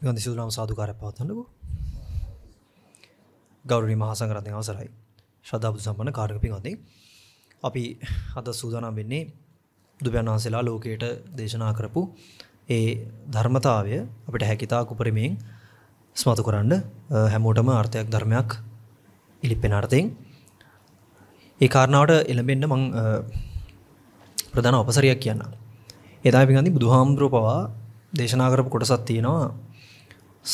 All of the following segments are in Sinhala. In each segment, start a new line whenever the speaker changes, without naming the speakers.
පිවන්දි සිදුරම් සාධකාර පවත්න්නකු ගෞරනි මහසංගරධය අවසරයි ශ්‍රධාපු සම්බන කාරක පින්වති අපි අද සූදානම් වෙන්නේ දුබයන් වහන්සේලා ලෝකයට දේශනා කරපු ඒ ධර්මතාවය අපට හැකිතා කුපරිමයෙන් ස්මතු කරන්න හැමෝටම අර්ථයක් ධර්මයක් ඉලිපෙන අර්ථයෙන් ඒ කාරණාවට එළඹෙන්න මං ප්‍රධාන අපසරයක් කියන්න එදා පිගඳි බුදුහාමුදුරුව පවා දේශනා කරපු කොටසත් තියෙනවා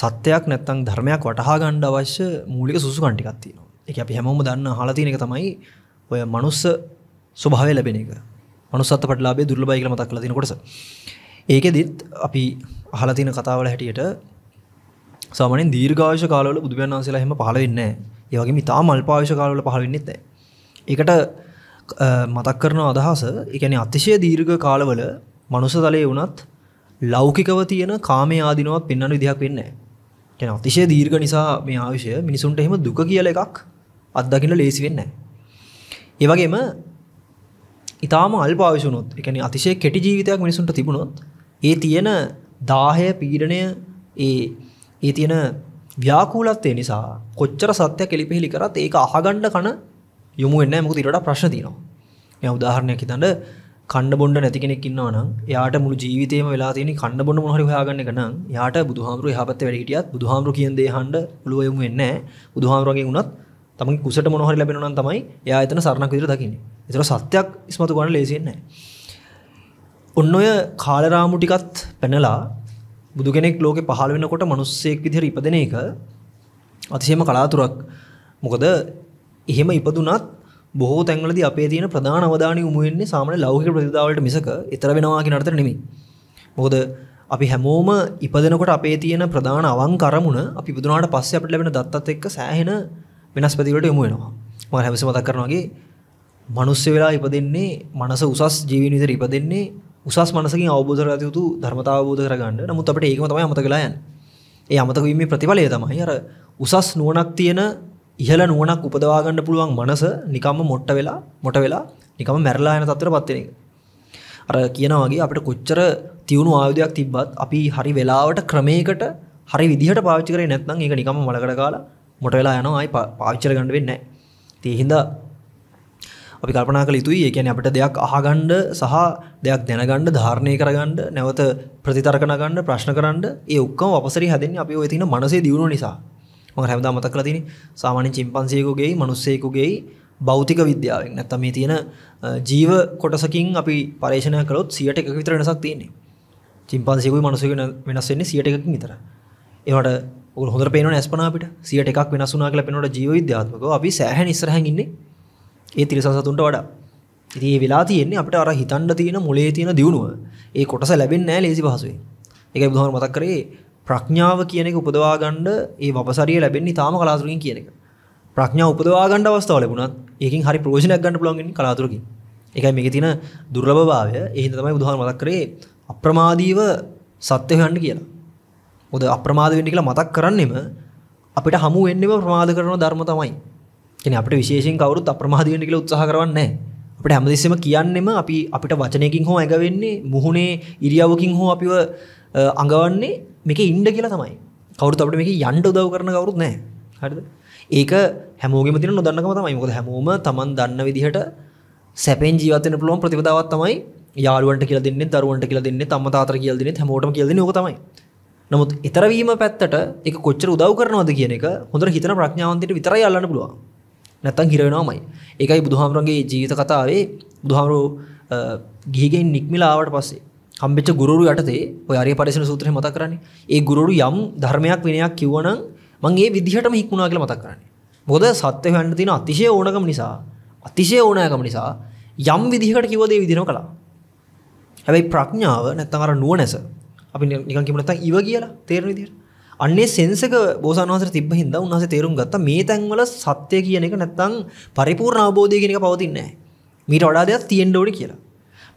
සත්‍යයක් නැත්තං ධර්මයක් වටහා ගණ්ඩ අවශ්‍ය මූලික සුසුකන් ටිකක් තියෙනවා එක අපි හැමෝම දන්න හලතින එක තමයි ඔය මනුස්ස ස්වභාවය ලැබෙන එක මනුසත් පටලාබේ දුර්ලබයි කියල මතක් ලතින කොටස ඒකෙදිත් අපි අහලතින කතාවල හැටියට සාමනෙන් දීර්ඝාශ කාලවල බුදුන් වන්සේලා හෙම පහල වෙන්න ඒවගේ මිතා මල්පාවිශ කාලවල පහලවෙන්නෙත් එකට මතක් කරන අදහස එකන අතිශය දීර්ඝ කාලවල මනුස තලයේ වුනත් ලෞකිකව තියෙන කාමේ ආදිනුවත් පෙන්න්න විදිහක් වෙන්නේ කැන අතිශය දීර්ග නිසා මේ ආවිශය මිනිසුන්ට එහෙම දුක කියල එකක් අත්දකින්න ලේසි වෙන්න. ඒවගේම ඉතාම අල්පාවිශුනොත් එකන අතිශය කෙටි ජීවිතයක් මිනිසුන්ට තිබුණොත් ඒ තියෙන දාහය පීඩනය ඒ ඒ තියෙන ව්‍යාකූලත්තේ නිසා කොච්චර සත්‍ය කෙලිපෙහිලි කරත් ඒක අහගණ්ඩ කන යොමු වෙන්න මුක ඉරට ප්‍රශ්තිනවා ය උදාහරණයක් හිතන්ට කණ්ඩ බොන්ඩ නැති කෙනෙක් ඉන්නවනම් යාට මුළු ජීවිතේම වෙලා තියෙන කණ්ඩ බොන්න මොනවහරි හොයාගන්න එක නම් යාට බුදුහාමුදුරු එහා පැත්තේ වැඩ හිටියත් බුදුහාමුරු කියන දේ අහන්න ඔළුව යොමු වෙන්නේ නැහැ බුදුහාමුරුගෙන් උනත් තමන්ගේ කුසට මොනවහරි ලැබෙනවා නම් තමයි එයා එතන සරණක් විදිහට දකින්නේ. ඒතර සත්‍යයක් ඉස්මතු කරන්න ලේසියෙන් නැහැ. ඔන්න ඔය කාලරාමු ටිකත් පැනලා බුදු කෙනෙක් ලෝකේ පහළ වෙනකොට මිනිස්සෙක් විදිහට ඉපදෙන එක අතිශයම කලාතුරක්. මොකද එහෙම ඉපදුනත් බොහෝ තැන්වලදී අපේ තියෙන ප්‍රධාන අවධානය යොමු වෙන්නේ සාමාන්‍ය ලෞකික ප්‍රතිදාවලට මිසක ඊතර වෙනවා කියන අර්ථයට නෙමෙයි. මොකද අපි හැමෝම ඉපදෙනකොට අපේ තියෙන ප්‍රධාන අවංක අරමුණ අපි ඉපදුනාට පස්සේ අපිට ලැබෙන දත්තත් එක්ක සෑහෙන වෙනස්පතිවලට යොමු වෙනවා. මම හැමසෙම මතක් කරනවා වගේ මිනිස්සු වෙලා ඉපදෙන්නේ මනස උසස් ජීවීන් විතර ඉපදෙන්නේ උසස් මනසකින් අවබෝධ කරගත යුතු ධර්මතාව අවබෝධ කරගන්න. නමුත් අපිට ඒකම තමයි අමතක වෙලා යන්නේ. ඒ අමතක වීමේ ප්‍රතිඵලය තමයි අර උසස් නුවණක් තියෙන ඉහල නුවනක් උපදවාගන්න පුළුවන් මනස නිකම්ම මොට්ට වෙලා මොට වෙලා නිකම මැරලා යන තත්තර පත්වෙන එක අර කියනවාගේ අපට කොච්චර තිවුණු ආයුධයක් තිබ්බත් අපි හරි වෙලාවට ක්‍රමයකට හරි විදිහට පාච්චි කරේ නැත්නම් ඒක නිකම මලකට කාලා මොට වෙලා යනවා අයි පාවිච්චර ගණඩ වෙන්න තියහින්ද අපි කල්පනා කළ යුතුයි ඒ කියන්නේ අපිට දෙයක් අහගන්න සහ දෙයක් දැනගන්න ධාරණය කරගන්න නැවත ප්‍රතිතර්කන ගන්න ප්‍රශ්න කරන්න ඒ ඔක්කොම අපසරි හැදෙන්නේ අපි ඔය තියෙන මනසේ දියුණුව නිසා ම හැමදා මතක් කලතින සාමාන්‍ය චිම්පන්සයකුගේ මනුස්සයකුගේ බෞතික විද්‍යාවෙන් නැත්ත මේ තියෙන ජීව කොටසකින් අපි පරේෂණ කළොත් සියට එක විතර වෙනසක් තියන්නේ චිම්පන්සයකු මනුසකෙන වෙනස්සෙන්නේ සියට එකක් විතර ඒවට හොඳ පේන ඇස්පනාට සියට එකක් වෙනසුනා කල පෙනට ජීව විද්‍යාත්මක අපි සෑහැ නිස්සරහැඟන්නේ ඒ තිරිසසතුන්ට වඩා ඉතිඒ වෙලා තියෙන්නේ අපට අර හිතන්ඩ තියෙන මුලේ තියෙන දියුණුව ඒ කොටස ලැබෙන් නෑ ලේසි පහසුවේ එක බුදුහම මතක් කරේ ප්‍රඥාව කියන එක උපදවා ගන්න ඒ වපසරිය ලැබෙන්නේ තාම කලාතුරකින් කියන එක. ප්‍රඥාව උපදවා ගන්න අවස්ථාව ලැබුණත් ඒකෙන් හරි ප්‍රයෝජනයක් ගන්න පුළුවන් වෙන්නේ කලාතුරකින්. ඒකයි මේකේ තියෙන දුර්ලභභාවය. ඒ හින්දා තමයි බුදුහාම මතක් කරේ අප්‍රමාදීව සත්‍ය හොයන්න කියලා. මොකද අප්‍රමාද වෙන්න කියලා මතක් කරන්නෙම අපිට හමු වෙන්නෙම ප්‍රමාද කරන ධර්ම තමයි. කියන්නේ අපිට විශේෂයෙන් කවුරුත් අප්‍රමාද වෙන්න කියලා උත්සාහ කරවන්නේ නැහැ. අපිට හැමදෙස්සෙම කියන්නෙම අපි අපිට වචනයකින් හෝ ඇඟ වෙන්නේ මුහුණේ ඉරියව්වකින් හෝ අපිව අඟවන්නේ මේක ඉන්ඩ කියලා තමයි කවරුත් අපට මේක යන්ඩ උදව කරන කවරුත් නෑ හරිද ඒක හැමෝගම තින නොදන්නකම තමයි මොකද හැමෝම තමන් දන්න විදිහට සැපෙන් ජීවතන පුළුවන් ප්‍රතිපදාවත් තමයි යාලුවට කියල දෙන්න දරුවන්ට කියල දෙන්න තම තාතර කියල දෙන්න හැමෝටම කියල නොක තමයි නමුත් එතරවීම පැත්තට එක කොච්චර උදව් කරනවද කියන එක හොඳර හිතන ප්‍රඥාවන්තයට විතරයි අල්ලන්න පුළුවන් නැත්තන් හිරවෙනවාමයි ඒකයි බුදුහාමරන්ගේ ජීවිත කතාවේ බුදුහාමරු ගිහිගෙන් නික්මිලාවට පස්සේ හම්බෙච්ච ගුරුරු යටතේ ඔය අරිය පරිසන සූත්‍රය මතක් කරන්නේ ඒ ගුරුරු යම් ධර්මයක් විනයක් කිව්වනම් මං ඒ විදිහටම හික්මුණා කියලා මතක් කරන්නේ මොකද සත්‍ය හොයන්න තියෙන අතිශය ඕනකම නිසා අතිශය ඕනෑකම නිසා යම් විදිහකට කිව්වද ඒ විදිහම කළා හැබැයි ප්‍රඥාව නැත්තම් අර නුවණැස අපි නිකන් කිව්ව නැත්තම් ඉව කියලා තේරෙන විදිහට අන්නේ සෙන්ස් එක බෝසත් වහන්සේට තිබ්බ හින්දා උන්වහන්සේ තේරුම් ගත්තා මේ තැන්වල සත්‍ය කියන එක නැත්තම් පරිපූර්ණ අවබෝධය කියන එක පවතින්නේ නැහැ මීට වඩා දෙයක් තියෙන්න ඕනේ කියලා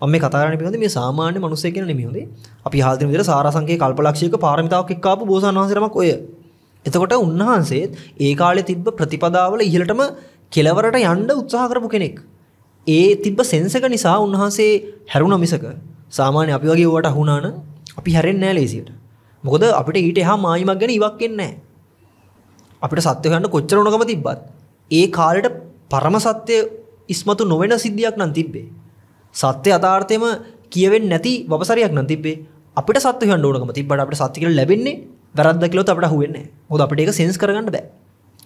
මම මේ කතාරන්නේ පිළිබඳ මේ සාමාන්‍ය මිනිස්සෙක් කියන නෙමෙයි හොඳේ. අපි හාල් දෙන විදිහට සාරාංශකයේ කල්පලක්ෂයක පාරමිතාවක් එක්ක ආපු බෝසත් වහන්සේටමක් ඔය. එතකොට උන්වහන්සේත් ඒ කාලේ තිබ්බ ප්‍රතිපදාවල ඉහළටම කෙලවරට යන්න උත්සාහ කරපු කෙනෙක්. ඒ තිබ්බ සෙන්ස් එක නිසා උන්වහන්සේ හැරුණා මිසක සාමාන්‍ය අපි වගේ ඌවට අහුණා නම් අපි හැරෙන්නේ නැහැ ලේසියට. මොකද අපිට ඊට එහා මායිමක් ගැන ඉවක් වෙන්නේ නැහැ. අපිට සත්‍ය හොයන්න කොච්චර උණකම තිබ්බත් ඒ කාලෙට පරම සත්‍ය ඉස්මතු නොවන සිද්ධියක් නම් තිබ්බේ. සත්‍ය අතාර්ථයම කියවෙන් නැති වපසරයක් නම් තිබේ අපිට සත්තු හන් ඕනකම තිබට අපට සත්තිකර ලැබෙන්නේ වැරද්ද කිලොත් අපට හුවෙන්නේ හොද අපට එක සෙන්ස් කරගන්න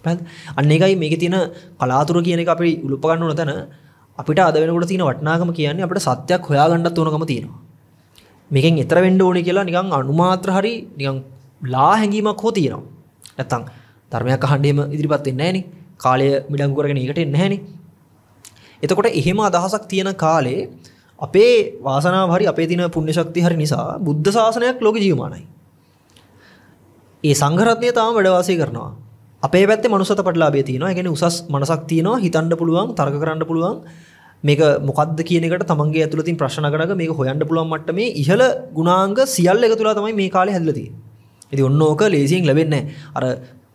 බෑ අන්න එකයි මේක තියෙන කලාතුර කියන එක අපි උළුපගන්න ඕන තැන අපිට අද වෙනකොට තියෙන වටිනාකම කියන්නේ අපිට සත්‍යයක් හොයාගන්නත් ඕනකම තියෙනවා මේකෙන් එතර වෙන්න ඕනේ කියලා නිකන් අනුමාත්‍ර හරි නිකන් ලා හැඟීමක් හෝ තියෙනවා නැත්තම් ධර්මයක් අහන්න එහෙම ඉදිරිපත් වෙන්නේ නැහනේ කාලය මිඩංගු කරගෙන ඒකට එන්නේ නැහනේ එතකොට එහෙම අදහසක් තියෙන කාලේ අපේ වාසනාවරි අපේ තින පුුණ්‍ය ශක්ති හරි නිසා බුද්ධ ශාසනයක් ලෝක ජීවමානයි. ඒ සංගරත්නය තාම වැඩවාසය කරනවා. අපේ පැත්තේ මනුසත පටලාබේ තියෙනවා ගැන උසස් මනසක් තියෙනවා හිතන්න පුළුවන් තර්ක කරන්න පුළුවන් මේක මොකක්ද කියනකට තමන්ගේ ඇතුළතින් ප්‍රශ්නකරක මේක හොයන්න පුළුවන් මට්ට මේ ඉහළ ගුණාංග සියල්ල එක තුලා තමයි මේ කාලේ හැදලති. ඇති ඔන්න ඕක ලේසියෙන් ලැබෙන්නේ අර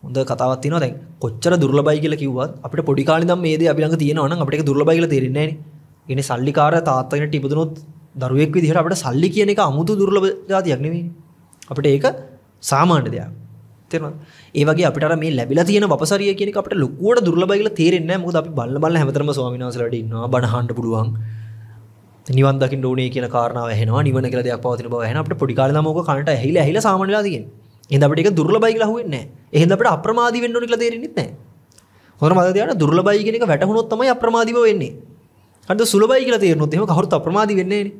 හොඳ කතාවක් තියෙනවා දැන් කොච්චර දුර්ලභයි කියලා කිව්වත් අපිට පොඩි කාලේ ඉඳන් මේ දේ අපි ළඟ තියෙනවා නම් අපිට ඒක දුර්ලභයි කියලා තේරෙන්නේ නැහැනේ. ඉන්නේ සල්ලිකාර තාත්තා කෙනෙක් ඉපදුනොත් දරුවෙක් විදිහට අපිට සල්ලි කියන එක අමුතු දුර්ලභ જાතියක් නෙවෙයිනේ. අපිට ඒක සාමාන්‍ය දෙයක්. තේරෙනවද? ඒ වගේ අපිට අර මේ ලැබිලා තියෙන වපසරිය කියන එක අපිට ලොකුවට දුර්ලභයි කියලා තේරෙන්නේ නැහැ. මොකද අපි බල්ල බල්ල හැමතරම ස්වාමීන් වහන්සේලාට ඉන්නවා බණ අහන්න පුළුවන්. නිවන් දකින්න ඕනේ කියන කාරණාව ඇහෙනවා. නිවන කියලා දෙයක් පවතින බව ඇහෙනවා. අපිට පොඩි කාලේ නම් ඕක කනට ඇහිලා ඇහිලා සාමාන්‍යලා තියෙනවා. එහද අපට එක දුර්ලබයි කියලා හුවෙන්නේ එහෙද අපට අප්‍රමාදී වෙන්න ඕනේ කියලා තේරෙන්නෙත් නැහැ. හොඳට මතක තියාගන්න දුර්ලභයි කියන එක වැටහුනොත් තමයි අප්‍රමාදීව වෙන්නේ. හරිද සුලභයි කියලා තේරෙනොත් එහෙම කවුරුත් අප්‍රමාදී වෙන්නේ නෑනේ.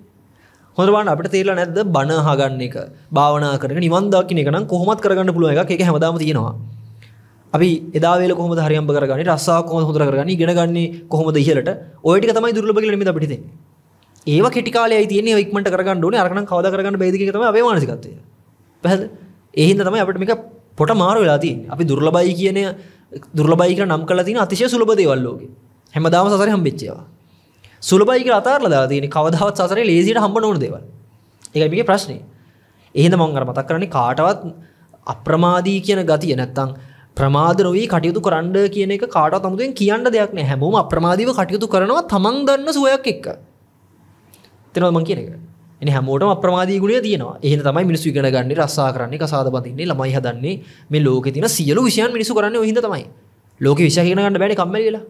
හොඳට බලන්න අපිට තේරෙලා නැද්ද බණ අහගන්න එක, භාවනා කරන එක, නිවන් දකින්න එක නම් කොහොමත් කරගන්න පුළුවන් එකක්. ඒක හැමදාම තියෙනවා. අපි එදා වේල කොහොමද හරියම්බ කරගන්නේ? රස්සාව කොහොමද හොඳට කරගන්නේ? ඉගෙන ගන්නේ කොහොමද ඉහළට? ඔය ටික තමයි දුර්ලභ කියලා නෙමෙයි අපිට තියෙන්නේ. ඒවා කෙටි කාලයයි තියෙන්නේ. ඒවා ඉක්මනට කරගන්න ඕනේ. අරකනම් කවදා කරගන්න බැයිද කියන එක තමයි අපේ මානසිකත්වය. පැහැදිලිද? ඒහින්ද තමයි අපට මේක පොට මාරු වෙලාති අපි දුර්ලබයි කියන දුර්ලබයි කියලා නම් කළලා තියෙන අතිශය සුලභ දේවල් ලෝකේ. හැමදාම සසරේ හම්බෙච්ච ඒවා. සුලභයි කියලා අතාරලා දාලා තියෙන කවදාවත් සසරේ ලේසියට හම්බ නොවන දේවල්. ඒකයි මේකේ ප්‍රශ්නේ. එහෙනම් මම අර මතක් කරන්නේ කාටවත් අප්‍රමාදී කියන ගතිය නැත්තම් ප්‍රමාද නොවී කටයුතු කරන්න කියන එක කාටවත් 아무දෙන් කියන්න දෙයක් නෑ. හැමෝම අප්‍රමාදීව කටයුතු කරනවා තමන් දන්න සුවයක් එක්ක. තේරෙනවද මම කියන එක? එනි හැමෝටම අප්‍රමාදී ගුණය තියෙනවා එහෙන තමයි මිනිස්සු ඉගෙන ගන්න රස්සා කරන්නේ කසාද බඳින්නේ ළමයි හදන්නේ මේ ලෝකේ තියෙන සියලු විෂයන් මිනිස්සු කරන්නේ ඔය හින්දා තමයි ලෝකේ විෂය ඉගෙන ගන්න බෑනේ කම්මැලි වෙලා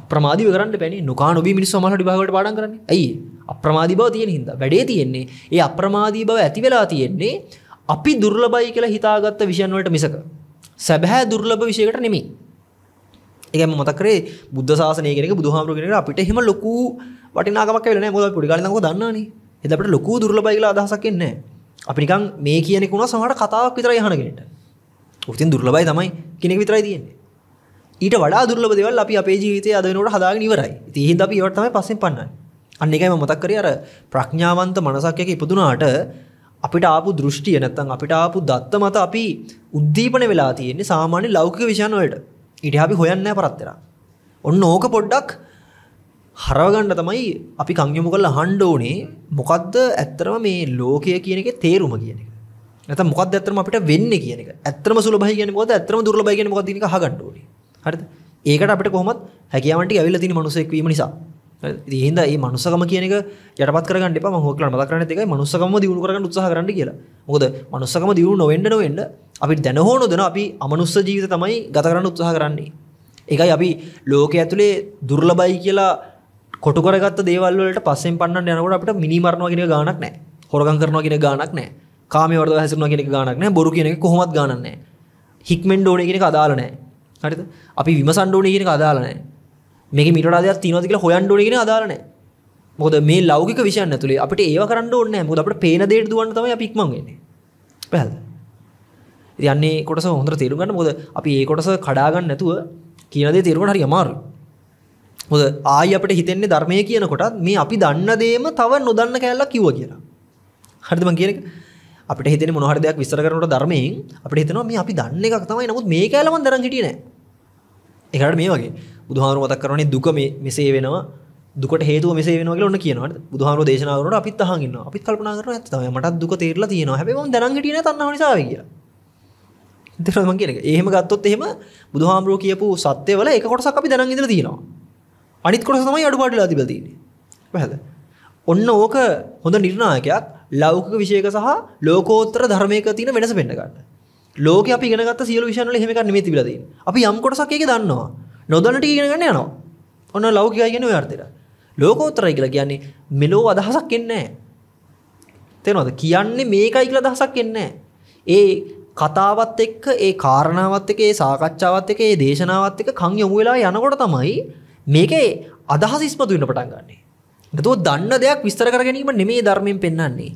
අප්‍රමාදීව කරන්න බැනි නොකා නොබී මිනිස්සු සමහරට විභාගවලට පාඩම් කරන්නේ. ඇයි? අප්‍රමාදී බව තියෙන හින්දා. වැඩේ තියෙන්නේ. ඒ අප්‍රමාදී බව ඇති වෙලා තියෙන්නේ අපි දුර්ලභයි කියලා හිතාගත්ත විෂයන් වලට මිසක සැබෑ දුර්ලභ විෂයකට නෙමෙයි. ඒ කියන්නේ මතක කරේ බුද්ධ ශාසනය කියන එක බුදුහාමුදුරුවෝ කියන එක අපිට එහෙම ලොකු වටිනාකමක් ඇවිල්ලා නැහැ. මොකද අපි පොඩි කාලේ ඉඳන් ඕක දන්නානේ. එදට ලොකු දුර්ලබයිලා අදහසක් එන්නේ අපි නිකන් මේ කියනෙකුුණ සමහට කතාවක් විතර යහනගෙනට උතින් දුර්ලබයි තමයි කෙනෙක් විතරයි තියෙන්නේ ඊට වඩා දුර්ලබ දෙවල් අපි අපේ ජීවිතය අදනට හදාග නිවරයි තිහින් අපි ඉවටම පස්සෙන් පන්න අන්න එකයිම මතක්කර අර ප්‍රඥාවන්ත මනසක්යක ඉපදුනාට අපිට ආපු දෘෂ්ටිය නැත්තං අපිට ආපු දත්ත මත අපි උද්දීපන වෙලා තියෙන්නේ සාමාන්‍ය ලෞකික විෂයන් වලට ඉට අපි හොයන්න පරත්තර ඔන්න ඕක පොඩ්ඩක් හරවගණ්ඩ තමයි අපි කංයමු කල්ල හන්ඩ ඕනේ මොකක්ද ඇත්තරම මේ ලෝකය කියන එක තේරුම කියන එක ඇත මොකක් ඇතරම අපට වෙන්න කියන එක ඇතරම සුල බහි කියන ොද ඇතරම දුර බයිගෙන මොද හගඩ හරි ඒකට අපට කොහොමත් හැකියාවට ඇවිල තින මනුසෙක්වීම නිසා ඒහිද ඒ මනුසකම කියනක යටපත් කරගන්න එපා මහෝකල මතක් කරන එකයි මනුසකම දියුණු කරගන්න උත්සාහ කරන්න කියලා. මොකද මනුසකම දියුණු නොවෙන්න නොවෙන්න අපි දැන හෝ නොදැන අපි අමනුස්ස ජීවිත තමයි ගත කරන්න උත්සාහ කරන්නේ. ඒකයි අපි ලෝකයේ ඇතුලේ දුර්ලභයි කියලා කොටුරගත් දේවල්ලට පස්සෙන් පන්න යනකට අපට මිනිමරණවාගෙන ගානක් නෑ හොරගන් කරනවාගෙන ගානක් නෑ කාමවරද හැසරනගෙන ගානක් නෑ බොරු කියෙනෙ කොහොමත් ගන්නන්නේ හික්මෙන්් ඩෝන කියෙන අදාලනෑ හරිත අපි විමසන්ඩෝන කියෙන අදාලනෑ මේක මිටරාදයක් තිනතික හොයන්ඩෝනගෙන අදාලනෑ මොද මේ ලෞගික විෂයන්න තුළේ අපට ඒ කරන්න ඕන්න මුද අපට පේන දේට දුවන්න තම පික්මගන්නේ පැහල් යන්නේ කොටස හොඳ තේරුගන්න මොද අපි ඒ කොටස කඩාගන්න නැතුව කියනදේ තේරුවන හරි අමාරු හොද ආයි අපට හිතෙන්නේ ධර්මය කියනකොටත් මේ අපි දන්න දේම තව නොදන්න කෑල්ලක් කිව්ව කියලා. හරිද මං කියන්නේ? අපිට හිතෙන්නේ මොන හරි දෙයක් විස්තර කරනකොට ධර්මයෙන් අපිට හිතෙනවා මේ අපි දන්න එකක් තමයි. නමුත් මේ කෑල්ල මං දරන් හිටියේ නෑ. ඒකට මේ වගේ බුදුහාමුදුරුවෝ මතක් කරවන්නේ දුක මේ මෙසේ වෙනවා. දුකට හේතුව මෙසේ වෙනවා කියලා ඔන්න කියනවා. බුදුහාමුදුරුවෝ දේශනා කරනකොට අපිත් අහන් ඉන්නවා. අපිත් කල්පනා කරනවා ඇත්ත තමයි මටත් දුක තේරිලා තියෙනවා. හැබැයි මං දරන් හිටියේ නෑ තණ්හාව නිසා වෙයි කියලා. දෙකම මං කියන එක. එහෙම ගත්තොත් එහෙම බුදුහාමුදුරුවෝ කියපු සත්‍යවල එක කොටසක් අපි දරන් ඉඳලා තියෙනවා. අනිත් කොටස තමයි අඩුපාඩුලා තිබිලා තියෙන්නේ. පැහැද? ඔන්න ඕක හොඳ නිර්ණායකයක් ලෞකික විශේෂක සහ ලෝකෝත්තර ධර්මයක තියෙන වෙනස පෙන්න ගන්න. ලෝකෙ අපි ඉගෙන ගත්ත සියලු විෂයන් වල එහෙම එකක් නෙමෙයි තිබිලා තියෙන්නේ. අපි යම් කොටසක් ඒකේ දන්නවා. නොදන්න ටික ඉගෙන ගන්න යනවා. ඔන්න ලෞකිකයි කියන ඔය අර්ථයට. ලෝකෝත්තරයි කියලා කියන්නේ මෙලෝ අදහසක් එන්නේ නැහැ. තේරෙනවද? කියන්නේ මේකයි කියලා අදහසක් එන්නේ ඒ කතාවත් එක්ක ඒ කාරණාවත් එක්ක ඒ සාකච්ඡාවත් එක්ක ඒ දේශනාවත් එක්ක කන් යොමු වෙලා යනකොට තමයි මේකේ අදහස ඉස්පතු වන්න පටන් ගන්නේ. නතුව දන්න දෙයක් විස්තර කර ගැනීම නෙමේ ධර්මයෙන් පෙන්න්නන්නේ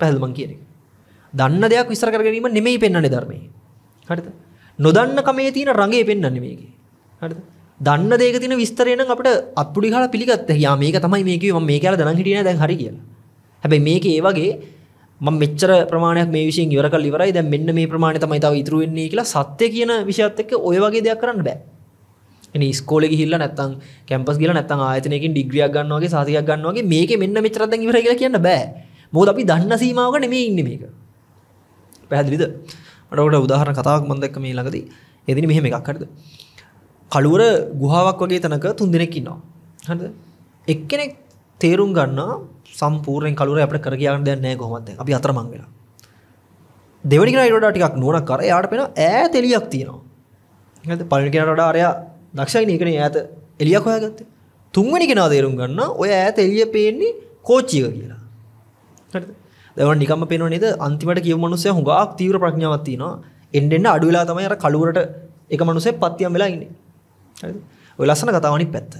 පැහල්මං කියනෙ. දන්න දෙයක් විස්තර කර ගැනීම නෙමෙයි පෙන්න්නේ ධර්මය. හරිත නොදන්න කමේ තියෙන රඟේ පෙන්න්න මේගේ. හරිත දන්න දේක තින විස්තරයන අපට අපපුඩි හලා පිළිගත්ත යා මේක තමයි මේක ම මේ කියල දන හිටිය දැන් හරි කියලා. හැබැයි මේක ඒවගේ මම මෙච්චර ප්‍රමාණයක් මේ විශයෙන් ඉවරකල් ඉවරයි දැන් මෙන්න මේ ප්‍රමාණය තමයි තව ඉතුරු වෙන්නේ කියලා සත්‍ය කියන විෂයත් එක්ක ඔය වගේ දෙයක් කරන්න බෑ. එනි ස්කෝල හිල්ල නැත්තන් කැම්පස් කියල නැත්තන් ආයතනයකින් ඩිග්‍රියක් ගන්නවාගේ සාතියක් ගන්නවාගේ මේක මෙන්න මෙචරද ඉවර කියලා කියන්න බෑ මෝද අපි දන්න සීමාවක නෙමේ ඉන්න මේක පැහැදිලිද මටකට උදාහරණ කතාවක් මන්දක්ක මේ ළඟද එදින මෙහෙම එකක්කරද කළුවර ගුහාවක් වගේ තනක තුන් දෙනෙක්කින්නවා හද එක්කෙනෙක් තේරුම් ගන්න සම්පූර්ෙන් කලුර අපට කරගයාන්න දෙන්නෑ කොමත් අපි අතර මංගලා දෙවනිෙන අයිඩ ටිකක් නුවනක් කර යාට පෙන ඇ තෙලියක් තියෙනවා පල්ගෙන රඩාරයා දක්ෂයින ඒකන ඇත එලියක් හොයාගත්තේ තුන්වනි කෙනා තේරුම් ගන්න ඔය ඇත එලිය පේන්නේ කෝච්චික කියලා දව නිකම පෙන නද අන්තිමට කිය මනුසය හුඟක් තීවර ප්‍රඥාවත්තින එන්ඩෙන්න්න අඩුවෙලා තමයි අර කලුවරට එක මනුසේ පත්තියම් වෙලා ඉන්නේ ඔය ලස්සන කතාවනි පැත්ත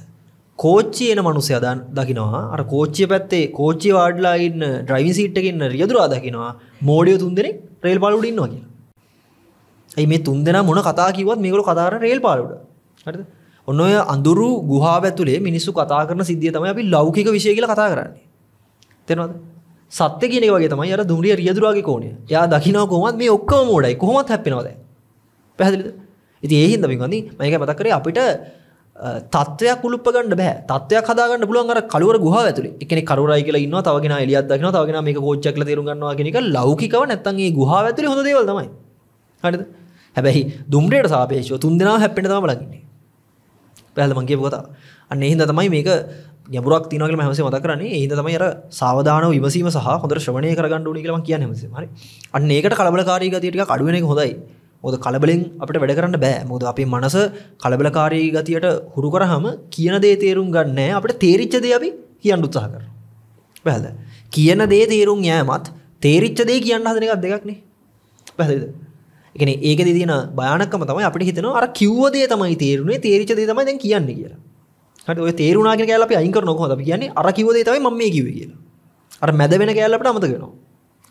කෝච්චි එන මනුසය දන් දකිනවා අර කෝච්චිය පැත්තේ කෝච්චි වාඩලා ඉන්න ඩ්‍රයිවින් සිට්ටකන්න රියදුරා දකිනවා මෝඩිය තුන්දෙනෙක් රේල් පාලුඩ ඉන්නවා කියලා ඇයි මේ තුන්දෙන මොන කතා කිවත් මේකල කතාර රේල් පාලුඩ හරිද ඔන්න ඔය අඳුරු ගුහාව ඇතුලේ මිනිස්සු කතා කරන සිද්ධිය තමයි අපි ලෞකික විෂය කියලා කතා කරන්නේ තේරෙනවද සත්‍ය කියන එක වගේ තමයි අර දුම්රිය රියදුරාගේ කෝණය එයා දකිනවා කොහොමද මේ ඔක්කොම මෝඩයි කොහොමද හැප්පෙනවද පැහැදිලිද ඉතින් ඒ හින්දා බින්ගනි මම ඒක මතක් කරේ අපිට තත්ත්වයක් උළුප්ප ගන්න බෑ තත්ත්වයක් හදාගන්න පුළුවන් අර කලවර ගුහාව ඇතුලේ එක්කෙනෙක් කරුරයි කියලා ඉන්නවා තව කෙනා එළියක් දකිනවා තව කෙනා මේක කෝච්චයක් කියලා තේරුම් ගන්නවා කියන එක ලෞකිකව නැත්තම් මේ ගුහාව ඇතුලේ හොඳ දේවල් තමයි හරිද හැබැයි දුම්රියට සාපේක්ෂව තුන් දෙනා හැප්පෙන තමයි බලන්නේ පැහලම කියපු කතා අන්න එහින්ද තමයි මේක ගැඹුරක් තිනගල හැමසේ මත කරන්නේ ඒද තමයි අර සාවධාන විමසීම සහ හොඳට ශ්‍රවණය කරගන්න ඕනි කියලා මම කියන්නේ හැමසෙම හරි අන්න ඒකට කලබලකාරී ගතිය ටිකක් අඩු වෙන එක හොඳයි මොකද කලබලෙන් අපිට වැඩ කරන්න බෑ මොකද අපේ මනස කලබලකාරී ගතියට හුරු කරාම කියන දේ තේරුම් ගන්න නැහැ අපිට තේරිච්ච දේ අපි කියන්න උත්සාහ කරනවා බෑද කියන දේ තේරුම් යෑමත් තේරිච්ච දේ කියන්න හදන එකක් දෙකක් නේ පැහැදිලිද එකන ඒක දින බානකම තමයි අපට හිතන අර කිව්වදේ තමයි තේරුණේ තේරිචදේ තමයි දැන් කියන්න කියලා හට ඔය තේරුණා කියලා අපි අයින් කරනකො හොඳ අපි කියන්නේ අර කිව්වදේ තමයි මම මේ කිව්වේ කියලා අර මැද වෙන කෑල්ල අපිට අමතක වෙනවා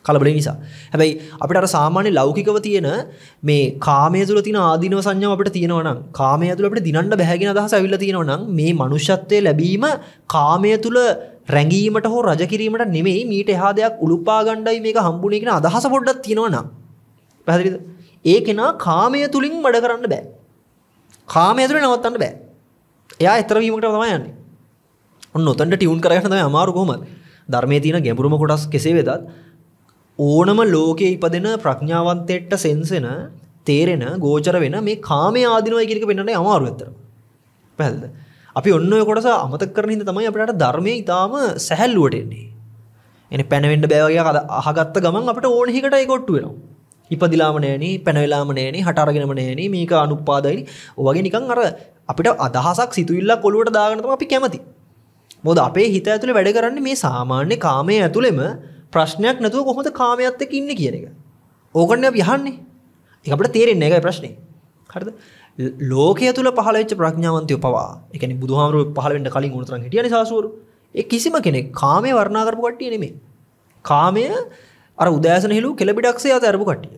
කලබල නිසා හැබැයි අපිට අර සාමාන්‍ය ලෞකිකව තියෙන මේ කාමයේ තුල තියෙන ආදීනව සංඥාව අපිට තියෙනවා නම් කාමයේ තුල අපිට දිනන්න බැහැ කියන අදහස අවිල්ල තියෙනවා නම් මේ මනුෂ්‍යත්වයේ ලැබීම කාමයේ තුල රැඟීමට හෝ රජ කිරීමට නෙමෙයි මීට එහා දෙයක් උලුප්පා ගණ්ඩයි මේක හම්බුනේ කියන අදහස පොඩ්ඩක් තියෙනවා නම් පැහැදිලිද ඒ කෙනා කාමය තුලින් මඩ කරන්න බෑ. කාමය තුලින් නවත්තන්න බෑ. එයා ඊතර වීමකට තමයි යන්නේ. ඔන්න උතන්ට ටියුන් කරගන්න තමයි අමාරු කොහොමද? ධර්මයේ තියෙන ගැඹුරුම කොටස් කෙසේ වෙතත් ඕනම ලෝකයේ ඉපදෙන ප්‍රඥාවන්තයෙක්ට සෙන්සෙන තේරෙන ගෝචර වෙන මේ කාමයේ ආධිනවයි කියන එක පෙන්වන්නේ අමාරු ඇත්තට. පැහැදිලිද? අපි ඔන්න ඔය කොටස අමතක කරන හින්දා තමයි අපිට ධර්මයේ ඊටාම සැහැල්ලුවට එන්නේ. එනේ පැනවෙන්න බෑ වගේ අහගත්ත ගමන් අපිට ඕනෙහිකට ඒ කොට්ටු වෙනවා. ඉපදිලාම නෑන පැනවෙලාම නෑන හටරගෙනම නෑන මේක අනුපාදයිනි වගේ නිකං අර අපිට අදහසක් සිතුවිල්ලා කොළුවට දාගනතම අපි කැමති. මොද අපේ හිත ඇතුළ වැඩ කරන්න මේ සාමාන්‍ය කාමය ඇතුළෙම ප්‍රශ්නයක් නැතුව කොහොඳ කාමයත්තක ඉන්න කියන එක. ඕකන්න යහන්නේ එකට තේරෙන්නේ එකයි ප්‍රශ්නය හරිද ලෝකය තුළ පහලච්ච ප්‍රඥාවන්තය පවා එක බුදුහාමරු පහලෙන්ට කලින් ගුණතරන් හිටිය නිසාසුවරු ඒ කිසිම කෙනෙක් කාමය වර්ණා කරපු කට්ටිය නෙමේ කාමය අර උදෑසන හෙළු කෙළබිඩක්සේ අත ඇරපු කට්ටිය.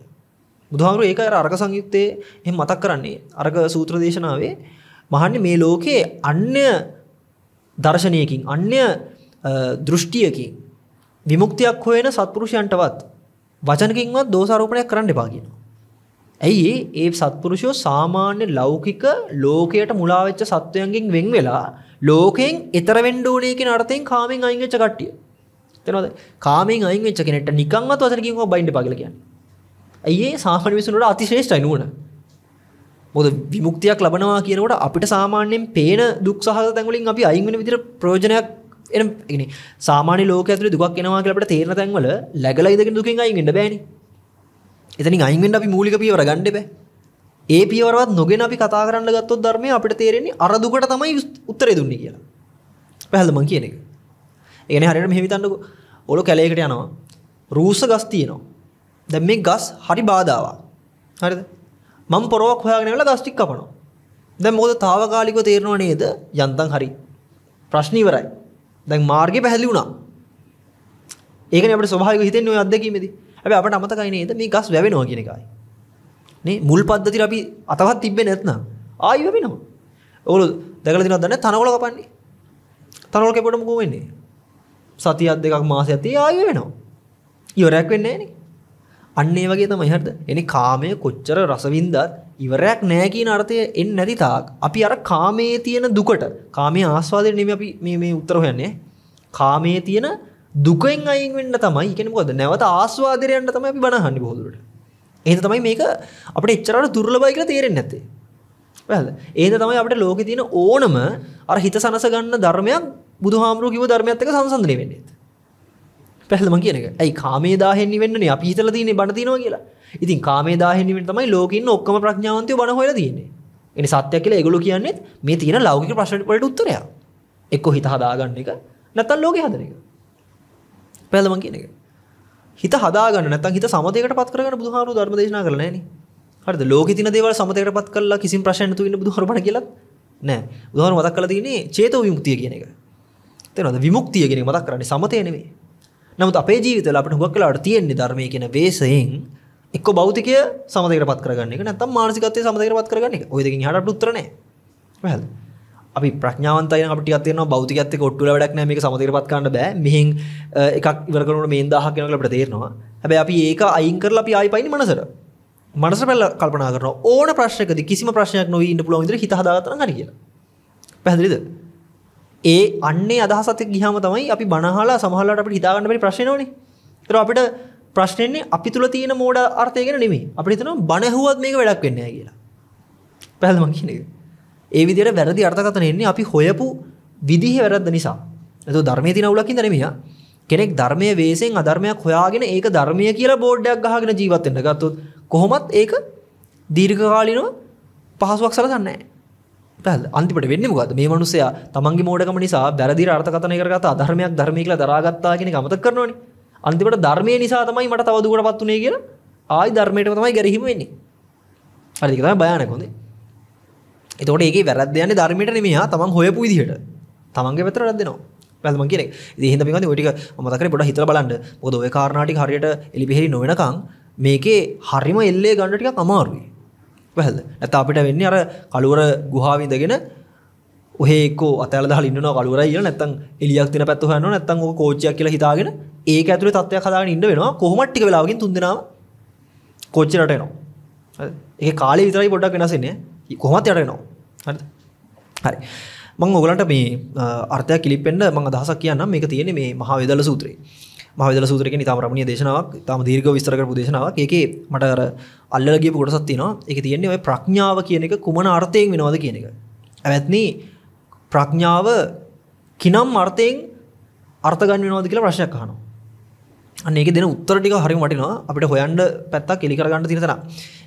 බුදුහාමුදුර ඒක අර අර්ග සංයුත්තේ එහෙම මතක් කරන්නේ අර්ග සූත්‍ර දේශනාවේ මහන්නේ මේ ලෝකේ අන්‍ය දර්ශනයකින් අන්‍ය දෘෂ්ටියකින් විමුක්තියක් හොයන සත්පුරුෂයන්ටවත් වචනකින්වත් දෝෂාරෝපණයක් කරන්න එපා කියනවා. ඇයි ඒ සත්පුරුෂයෝ සාමාන්‍ය ලෞකික ලෝකයට මුලා වෙච්ච සත්වයන්ගෙන් වෙන් වෙලා ලෝකයෙන් ඈතර වෙන්න ඕනේ කියන අර්ථයෙන් කාමෙන් අයින් වෙච්ච කට්ටිය. තේරෙනවද? කාමෙන් අයින් වෙච්ච කෙනෙක්ට නිකන්වත් වචන කිව්වම බයින්ඩ් එපා කියලා කියන්නේ. අයියේ සාමාන්‍ය මිනිසුන්ට අතිශ්‍රේෂ්ඨයි නුවණ. මොකද විමුක්තියක් ලබනවා කියනකොට අපිට සාමාන්‍යයෙන් පේන දුක් සහගත තැන් වලින් අපි අයින් වෙන විදිහට ප්‍රයෝජනයක් එන يعني සාමාන්‍ය ලෝකයේ ඇතුලේ දුකක් එනවා කියලා අපිට තේරෙන තැන් වල läගලා ඉඳගෙන දුකෙන් අයින් වෙන්න බෑනේ. එතනින් අයින් වෙන්න අපි මූලික පියවර ගන්න බෑ. ඒ පියවරවත් නොගෙන අපි කතා කරන්න ගත්තොත් ධර්මයේ අපිට තේරෙන්නේ අර දුකට තමයි උත්තරේ දුන්නේ කියලා. පැහැදිලි මං කියන එක. ඒ කියන්නේ හරියට මෙහෙම හිතන්නකෝ. ඔලු කැලේකට යනවා රූස ගස් තියෙනවා. දැන් මේ ගස් හරි බාධාවක්. හරිද? මම පොරවක් හොයාගෙන ඉවරලා ගස් ටික කපනවා. දැන් මොකද తాවකාලිකව තේරෙනව නේද? යන්තම් හරි. ප්‍රශ්න ඉවරයි. දැන් මාර්ගය පැහැදිලි වුණා. ඒකනේ අපිට ස්වභාවිකව හිතෙන්නේ ওই අත්දැකීමේදී. හැබැයි අපට අමතකයි නේද මේ ගස් වැවෙනවා කියන එකයි. නේ මුල් පද්ධතියට අපි අතවත් තිබ්බේ නැත්නම් ආයි වැවෙනවා. ඔයගොල්ලෝ දැකලා තියෙනවද නැහැ තනකොළ කපන්නේ. තනකොළ කැපුවටම කොහොම වෙන්නේ? සතියක් දෙකක් මාසයක් තිය ආයෙ වෙනවා. ඉවරයක් වෙන්නේ නැහනේ. අන්න ඒ වගේ තමයි හරිද? එනේ කාමය කොච්චර රසවින්දත් ඉවරයක් නැහැ කියන අර්ථය එන්නේ නැති තාක් අපි අර කාමයේ තියෙන දුකට කාමයේ ආස්වාදයෙන් නෙමෙයි අපි මේ මේ උත්තර හොයන්නේ. කාමයේ තියෙන දුකෙන් අයින් වෙන්න තමයි. ඒ කියන්නේ මොකද? නැවත ආස්වාදයට යන්න තමයි අපි බණ අහන්නේ බොහෝ දුරට. ඒක තමයි මේක අපිට එච්චර දුර්ලභයි කියලා තේරෙන්නේ නැත්තේ. ඔයාලා. ඒක තමයි අපිට ලෝකේ තියෙන ඕනම අර හිත සනස ගන්න ධර්මයක් බුදු හාමුරුව කිව ධර්මයත් එක සංසන්ධනය වෙන්නේ. පැහැදිලිම කියන එක. ඇයි කාමයේ දාහෙන් නිවෙන්නනේ අපි හිතලා තියෙන්නේ බණ තිනවා කියලා. ඉතින් කාමයේ දාහෙන් නිවෙන්න තමයි ලෝකෙ ඉන්න ඔක්කොම ප්‍රඥාවන්තයෝ බණ හොයලා තියෙන්නේ. එනි සත්‍යය කියලා ඒගොල්ලෝ කියන්නේ මේ තියෙන ලෞකික ප්‍රශ්න වලට උත්තරයක්. එක්කෝ හිත හදාගන්න එක නැත්නම් ලෝකේ හදන එක. පැහැදිලිම කියන එක. හිත හදාගන්න නැත්නම් හිත සමතේකට පත් කරගන්න බුදුහාමුදුරුවෝ ධර්ම දේශනා කරලා නැහනේ. හරිද? ලෝකේ තියෙන දේවල් සමතේකට පත් කරලා කිසිම ප්‍රශ්නයක් නැතුව ඉන්න බුදුහාමුදුරුවෝ බණ කියලා නැහැ. බුදුහාමුදුරුවෝ මතක් කරලා තියෙන්නේ චේතෝ විමුක්තිය කියන එක. තේරෙනවද විමුක්තිය කියන එක මතක් කරන්නේ සමතේ නෙමෙයි. නමුත් අපේ ජීවිතවල අපිට හුඟක් වෙලාවට තියෙන්නේ ධර්මයේ කියන වේසයෙන් එක්ක භෞතිකය සමතේකටපත් කරගන්න එක නැත්නම් මානසිකත්වයේ සමතේකටපත් කරගන්න එක. ওই දෙකෙන් එහාට අපිට උත්තර නැහැ. පැහැදිලි. අපි ප්‍රඥාවන්තයි නම් අපිට ටිකක් තේරෙනවා භෞතිකයත් එක්ක ඔට්ටු වල වැඩක් නැහැ මේක සමතේකටපත් කරන්න බෑ. මෙහෙන් එකක් ඉවර කරනකොට මේන් 1000ක් යනවා කියලා අපිට තේරෙනවා. හැබැයි අපි ඒක අයින් කරලා අපි ආයි පයින් මනසට. මනස පැල කල්පනා කරනවා ඕන ප්‍රශ්නයකදී කිසිම ප්‍රශ්නයක් නොවී ඉන්න පුළුවන් විදිහට හිත හදාගත්තා නම් හරි කියලා. පැහැදිලිද? ඒ අන්නේ අදහසත ගිහම තමයි අපි බනහලා සමහලට අපි හිතාගන්න පරි ප්‍රශ්නවන තර අපිට ප්‍රශ්නයන්නේ අපි තුළ තියෙන මෝඩ අර්ථයගෙන නෙමේ අපි තන බනහුවත් මේක වැඩක් වෙන්න කියලා පැහල්මක් කියන ඒ විදිර වැරදි අර්ථකතන එන්නේ අපි හොයපු විදිහ වැරද්ද නිසා ඇතු ධර්මය තින වුලකින් දරමිය කෙනෙක් ධර්මය වේසෙන් අධර්මයක් හොයාගෙන ඒක ධර්මය කියලා බෝඩ්ඩයක් ගහගෙන ජීවත්තෙන්ට ගත්තුත් කොහොමත් ඒක දීර්ඝකාලිනව පහසුවක් සලසන්නෑ පැල් අන්තිපට වෙන්න මොකද මේ මනුසය තමන්ගේ මෝඩකම නිසා බැරදිර අර්ථකතනය කරගත අධර්මයක් ධර්මීකල දරාගත්තා කියෙන ගමත කරනවන අන්තිපට ධර්මය නිසා තමයි මට තවදුකට පත් වනේ කියලා ආයි ධර්මයට තමයි ගැරහිම වෙන්නේ අරිකතම බයනකොදේ එතකොට ඒක වැරදයන ධර්මයට නෙමයා තමන් හොයපු විදිහට තමන්ගේ පෙතර රදනවා පැල්ම කියෙ දහිද පික ටික මතකර පොට හිතර බලන්ඩ පොද ඔය කාරණටි හරියට එලිපිහෙරි නොවෙනකං මේකේ හරිම එල්ලේ ගණඩටික අමාරුවේ වැහල්ද ඇත අපිට වෙන්නේ අර කළුවර ගුහාවිදගෙන ඒකෝ අතල හලින්න කලුවර ල නැතන් එලියක් තින පැත්තු හන්න නැතන් කෝච්චයක් කියලා හිතාගෙන ඒ ඇතුළ තත්වය කදාගෙන ඉන්න වෙනවා කොහොමට්ටි වෙලාගින් තුන්දෙනාව කෝච්චරට එනවා ඒ කාලේ විතරයි පොඩක් වෙනසන්නේ කොහොමත් යටනවා හරි හරි මං ඔගලන්ට මේ අර්ථය කිලිපෙන්ට මං අදහසක් කියන්න මේක තියෙන මේ මහා වෙදල සූත්‍රයේ මහවිදල සූත්‍රක නිතාම රමණීය දේශනාවක් තාම දීර්ඝව විස්තර කරපු දේශනාවක්. ඒකේ මට අර අල්ලලා ගියපු කොටසක් තියෙනවා. ඒකේ තියෙන්නේ ඔය ප්‍රඥාව කියන එක කුමන අර්ථයෙන් වෙනවද කියන එක. ඇවැත්නි ප්‍රඥාව කිනම් අර්ථයෙන් අර්ථ ගන්න වෙනවද කියලා ප්‍රශ්නයක් අහනවා. අන්න ඒකේ දෙන උත්තර ටික හරියම වටිනවා. අපිට හොයන්න පැත්තක් එලි කරගන්න තියෙන තැන.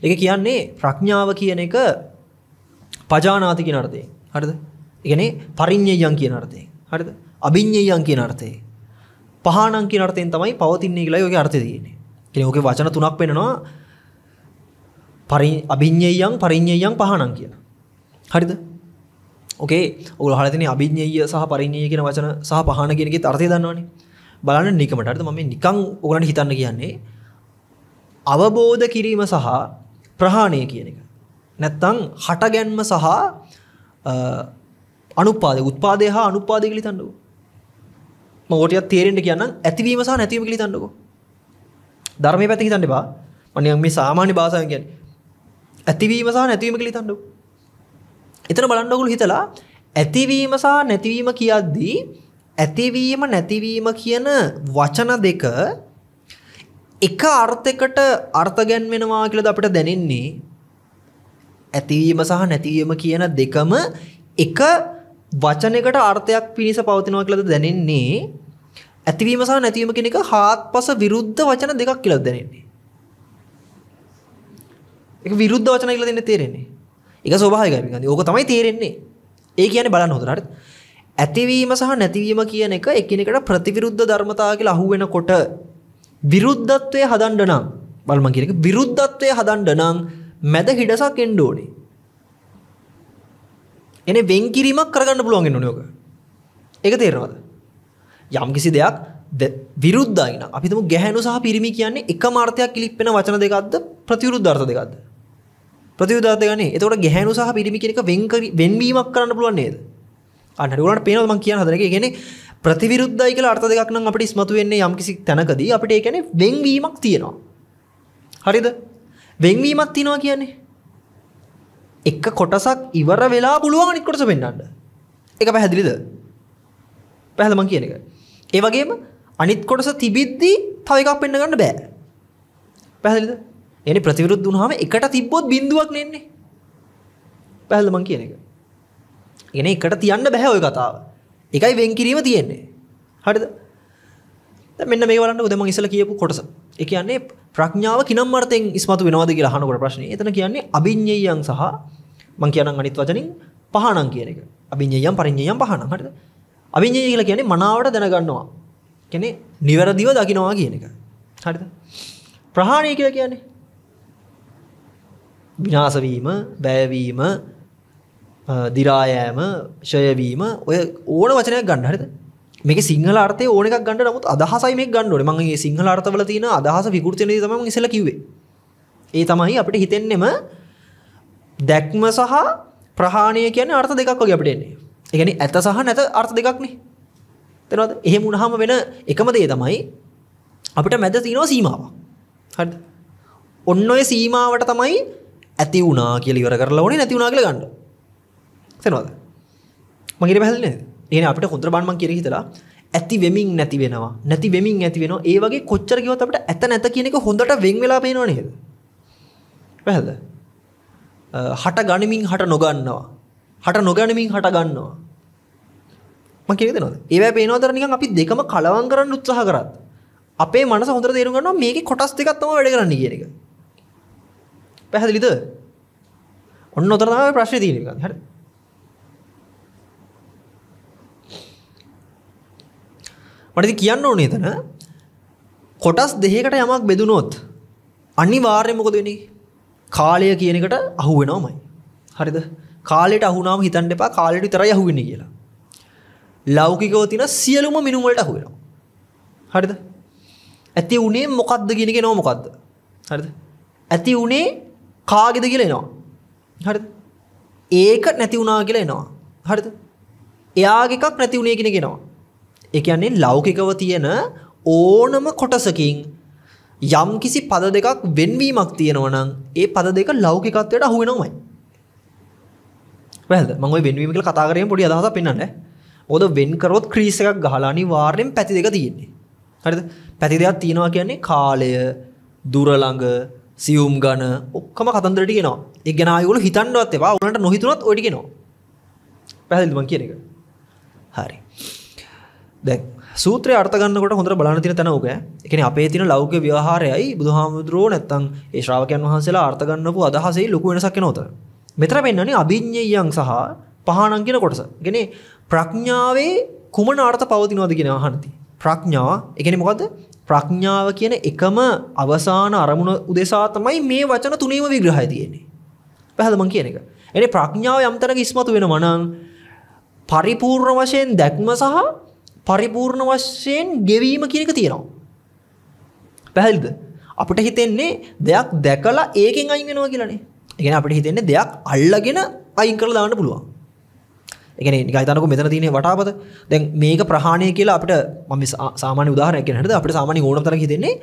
ඒක කියන්නේ ප්‍රඥාව කියන එක පජානාති කියන අර්ථයෙන්. හරිද? ඒ කියන්නේ පරිඤ්ඤයයන් කියන අර්ථයෙන්. හරිද? අභිඤ්ඤයයන් කියන අර්ථයෙන්. පහනම් කියන අර්ථයෙන් තමයි පවතින්නේ කියලා ඔයගේ අර්ථය තියෙන්නේ. කියන්නේ ඔගේ වචන තුනක් වෙන්නනවා. පරි අභිඤ්ඤයයන් පරිඤ්ඤයයන් පහනම් කියලා. හරිද? ඕකේ. ඔයගොල්ලෝ අහලා තියෙන අභිඤ්ඤය සහ පරිඤ්ඤය කියන වචන සහ පහන කියන එකේ අර්ථය දන්නවනේ. බලන්න නිකමට හරිද? මම මේ නිකන් ඔයගලන්ට හිතන්න කියන්නේ අවබෝධ කිරීම සහ ප්‍රහාණය කියන එක. නැත්තම් හටගැන්ම සහ අනුපාදේ උත්පාදේ හා අනුපාදේ කියලා හිතන්න ඕනේ. මෝටියක් තේරෙන්ට කියන්න ඇතිවීම සහ නැතිවීම කියලා හිතන්නකෝ. ධර්මයේ පැත්ත හිතන්න එපා. මම මේ සාමාන්‍ය භාෂාවෙන් කියන්නේ. ඇතිවීම සහ නැතිවීම කියලා හිතන්නකෝ. එතන බලන්න ඔගොල්ලෝ හිතලා ඇතිවීම සහ නැතිවීම කියද්දී ඇතිවීම නැතිවීම කියන වචන දෙක එක අර්ථයකට අර්ථ ගැන්වෙනවා කියලාද අපිට දැනෙන්නේ ඇතිවීම සහ නැතිවීම කියන දෙකම එක වචනයකට අර්ථයක් පිණිස පවතිනවා කියලාද දැනෙන්නේ ඇතිවීම සහ නැතිවීම කියන එක හාත්පස විරුද්ධ වචන දෙකක් කියලා දැනෙන්නේ. ඒක විරුද්ධ වචන කියලා දෙන්නේ තේරෙන්නේ. ඒක ස්වභාවිකයි මිකන්දි. ඕක තමයි තේරෙන්නේ. ඒ කියන්නේ බලන්න හොඳට හරිද? ඇතිවීම සහ නැතිවීම කියන එක එකිනෙකට ප්‍රතිවිරුද්ධ ධර්මතාව කියලා අහුවෙනකොට විරුද්ධත්වයේ හදන්න නම් බලමන් කියන එක විරුද්ධත්වයේ හදන්න නම් මැද හිඩසක් එන්න ඕනේ. එනේ වෙන් කිරීමක් කරගන්න පුළුවන් වෙන ඕක. ඒක තේරෙනවද? යම් කිසි දෙයක් විරුද්ධයි නම් අපි තුමු ගැහැණු සහ පිරිමි කියන්නේ එකම අර්ථයක් කිලිප් වෙන වචන දෙකක්ද ප්‍රතිවිරුද්ධ අර්ථ දෙකක්ද? ප්‍රතිවිරුද්ධ අර්ථ ගන්නේ. එතකොට ගැහැණු සහ පිරිමි කියන එක වෙන් වෙන්වීමක් කරන්න පුළුවන් නේද? අන්න හරි උගලන්ට පේනවද මම කියන හදන එක? ඒ කියන්නේ ප්‍රතිවිරුද්ධයි කියලා අර්ථ දෙකක් නම් අපිට ඉස්මතු වෙන්නේ යම් කිසි තැනකදී අපිට ඒ කියන්නේ වෙන්වීමක් තියෙනවා. හරිද? වෙන්වීමක් තියෙනවා කියන්නේ එක කොටසක් ඉවර වෙලා පුළුවන් අනිත් කොටස පෙන්වන්න. ඒක පැහැදිලිද? පැහැදිලිද මං කියන එක? ඒ වගේම අනිත් කොටස තිබිද්දි තව එකක් පෙන්ව ගන්න බෑ. පැහැදිලිද? එනි ප්‍රතිවිරුද්ධ වුණාම එකට තිබ්බොත් බිඳුවක් නෙන්නේ. පැහැදිලිද මං කියන එක? ඉගෙන එකට තියන්න බෑ ওই කතාව. එකයි වෙන් කිරීම තියෙන්නේ. හරිද? දැන් මෙන්න මේක බලන්න උදේ මං ඉස්සලා කියපු කොටස. එකන්නේ ප්‍රඥාව කිනම් අර්තයෙන් ඉස්මතු වෙනවාද කියලා අහනකොට ප්‍රශ්නේ එතන කියන්නේ අභිඤ්ඤයයන් සහ මං කියනනම් අනිත් වචනින් පහණම් කියන එක. අභිඤ්ඤයයන් පරිඤ්ඤයයන් පහණම් හරිද? අභිඤ්ඤය කියලා කියන්නේ මනාවට දැනගන්නවා. කියන්නේ නිවැරදිව දකින්නවා කියන එක. හරිද? ප්‍රහාණය කියලා කියන්නේ විනාශ වීම, බෑවීම, දි รา යෑම, ඡය වීම ඔය ඕන වචනයක් ගන්න හරිද? මේක සිංහල අර්ථය ඕන එකක් ගන්න නමුත් අදහසයි මේ ගන්න ඕනේ. මම මේ සිංහල අර්ථවල තියෙන අදහස විකෘති වෙන තමයි මම ඉස්සෙල්ලා කිව්වේ. ඒ තමයි අපිට හිතෙන්නෙම දැක්ම සහ ප්‍රහාණය කියන්නේ අර්ථ දෙකක් වගේ අපිට එන්නේ. ඒ කියන්නේ ඇත සහ නැත අර්ථ දෙකක් නේ. තේරෙනවද? එහෙම වුණාම වෙන එකම දේ තමයි අපිට මැද තියෙන සීමාව. හරිද? ඔන්න ඔය සීමාවට තමයි ඇති වුණා කියලා ඉවර කරලා ඕනේ නැති වුණා කියලා ගන්න. තේරෙනවද? මම ඊට පැහැදිලි නේද? එන අපට හොද්‍රබන්මන් කියර හිතලා ඇති වෙමින් නැති වෙනවා නැති වෙමින් ඇති වෙන ඒ වගේ කොච්චර කිවත් අපට ඇත නැත කියනෙක හොඳට වෙන් වෙලා පේනවා නේද පැහද හට ගනිමින් හට නොගන්නවා හට නොගැනමින් හට ගන්නවා මකිරෙද නොද ඒව පේනෝදරනික අපි දෙකම කලවන් කරන්න උත්සාහ කරත් අපේ මනස හොඳ තේරු ගන්නවා මේක කොටස් දෙකත්තම වැඩ කරන්න කියන එක පැහැදිලිද ඔන්න ඔතරම ප්‍රශ්න තියෙනවා හරි මටති කියන්න ඕනේ තන කොටස් දෙහකට යමක් බෙදුනොත් අනි වාර්යමකොද වෙන කාලය කියනකට අහු වෙනවාමයි හරිද කාලෙට අහුනාම හිතන් එපා කාලෙට තර යහුවෙන කියලා ලෞකිකව තින සියලුම මිනුවලට අහුවෙනවා හරිද ඇති උනේ මොකක්ද ගෙනක නෝ මොකක්ද හරිද ඇති උනේ කාගෙද කියලෙනවා හරි ඒක නැති වුනා කියලා එනවා හරිද එයාගේකක් නැති වුණේ කෙනගෙනවා ඒ කියන්නේ ලෞකිකව තියෙන ඕනම කොටසකින් යම් කිසි පද දෙකක් වෙන්වීමක් තියෙනවා නම් ඒ පද දෙක ලෞකිකත්වයට අහු වෙනවමයි. වැහද මම ওই වෙන්වීම කියලා කතා කරගෙන පොඩි අදහසක් පෙන්නන්න. මොකද වෙන් කරොත් ක්‍රීස් එකක් ගහලා අනිවාර්යෙන් පැති දෙක තියෙන්නේ. හරිද? පැති දෙකක් තියෙනවා කියන්නේ කාලය, දුර ළඟ, සියුම් ඝන ඔක්කොම කතන්දරට කියනවා. ඒක ගැන ආයෙගොල්ලෝ හිතන්නවත් එපා. උනන්ට නොහිතුනත් ඔය ටික එනවා. පැහැදිලිද මං කියන එක? හරි. දැන් සූත්‍රය අර්ථ ගන්නකොට හොඳට බලන්න තියෙන තැන ඕක ඈ. ඒ කියන්නේ අපේ තියෙන ලෞකික ව්‍යවහාරයයි බුදුහාමුදුරුවෝ නැත්තම් ඒ ශ්‍රාවකයන් වහන්සේලා අර්ථ ගන්නපු අදහසෙයි ලොකු වෙනසක් එනවතර. මෙතන වෙන්නනේ අභිඤ්ඤයයන් සහ පහණන් කියන කොටස. ඒ කියන්නේ ප්‍රඥාවේ කුමන අර්ථ පවතිනවද කියන අහනදී. ප්‍රඥාව, ඒ කියන්නේ මොකද්ද? ප්‍රඥාව කියන එකම අවසාන අරමුණ උදෙසා තමයි මේ වචන තුනේම විග්‍රහය තියෙන්නේ. පැහැදිලි මං කියන එක. එනේ ප්‍රඥාව යම් තැනක ඉස්මතු වෙනවා නම් පරිපූර්ණ වශයෙන් දැක්ම සහ පරිපූර්ණ වශයෙන් ගෙවීම කියනක තියෙනවා. පැහැල්ද අපට හිතෙන්නේ දෙයක් දැකලා ඒකෙන් අයිගෙනවා කියලනේ එකන අපට හිතෙන්නේ දෙයක් අල්ලගෙන අයින් කළ දාන්න පුළුවන් එකන ගතනක මෙතන තියන වටාපත දැන් මේක ප්‍රහණය කියලා අපට මම සාමාන්‍ය උදාහරයක් හට අපට සාමානය ඕනතර හිතෙන්නේ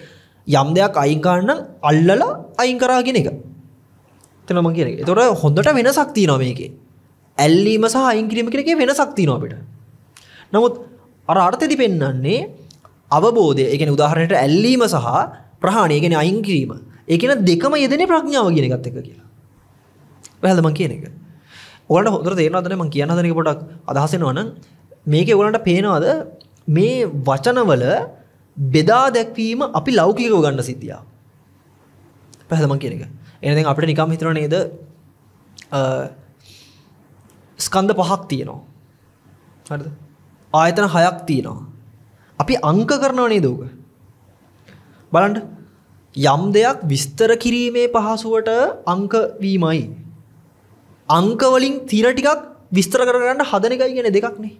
යම් දෙයක් අයිංකාන්නම් අල්ලලා අයිංකරාගෙන එක තනම කියෙන තොර හොඳට වෙන සක්ති නො මේකේ ඇල්ලීම සහ අයිංකිරීම කරගේ වෙන සක්ති නොපිට නමුත් අර අර්ථති පෙන්නන්නේ අවබෝධය එකන උදාහරණයට ඇල්ලීම සහ ප්‍රහාණය ගෙන අයින් කිරීම එකන දෙකම යෙදෙන ප්‍රඥාව කියන ගත්ත එක කියලා වැහදමං කියන එක ඔලට හොදර තේරවාදන ම කියන දනක පොටක් අදහසෙනවන මේක ඔලන්ට පේනවාද මේ වචනවල බෙදා දැක්වීම අපි ලෞකිකව ගන්න සිද්ධියා පැහදමං කියන එක එන අපට නිකම් හිතර නේද ස්කන්ද පහක් තියෙනවා හරිද ආයතන හයක් තියෙනවා. අපි අංක කරනව නේද ඕක? බලන්න යම් දෙයක් විස්තර කිරීමේ පහසුවට අංක වීමයි. අංක වලින් තිර ටිකක් විස්තර කරගන්න හදන එකයි කියන්නේ දෙකක් නේ.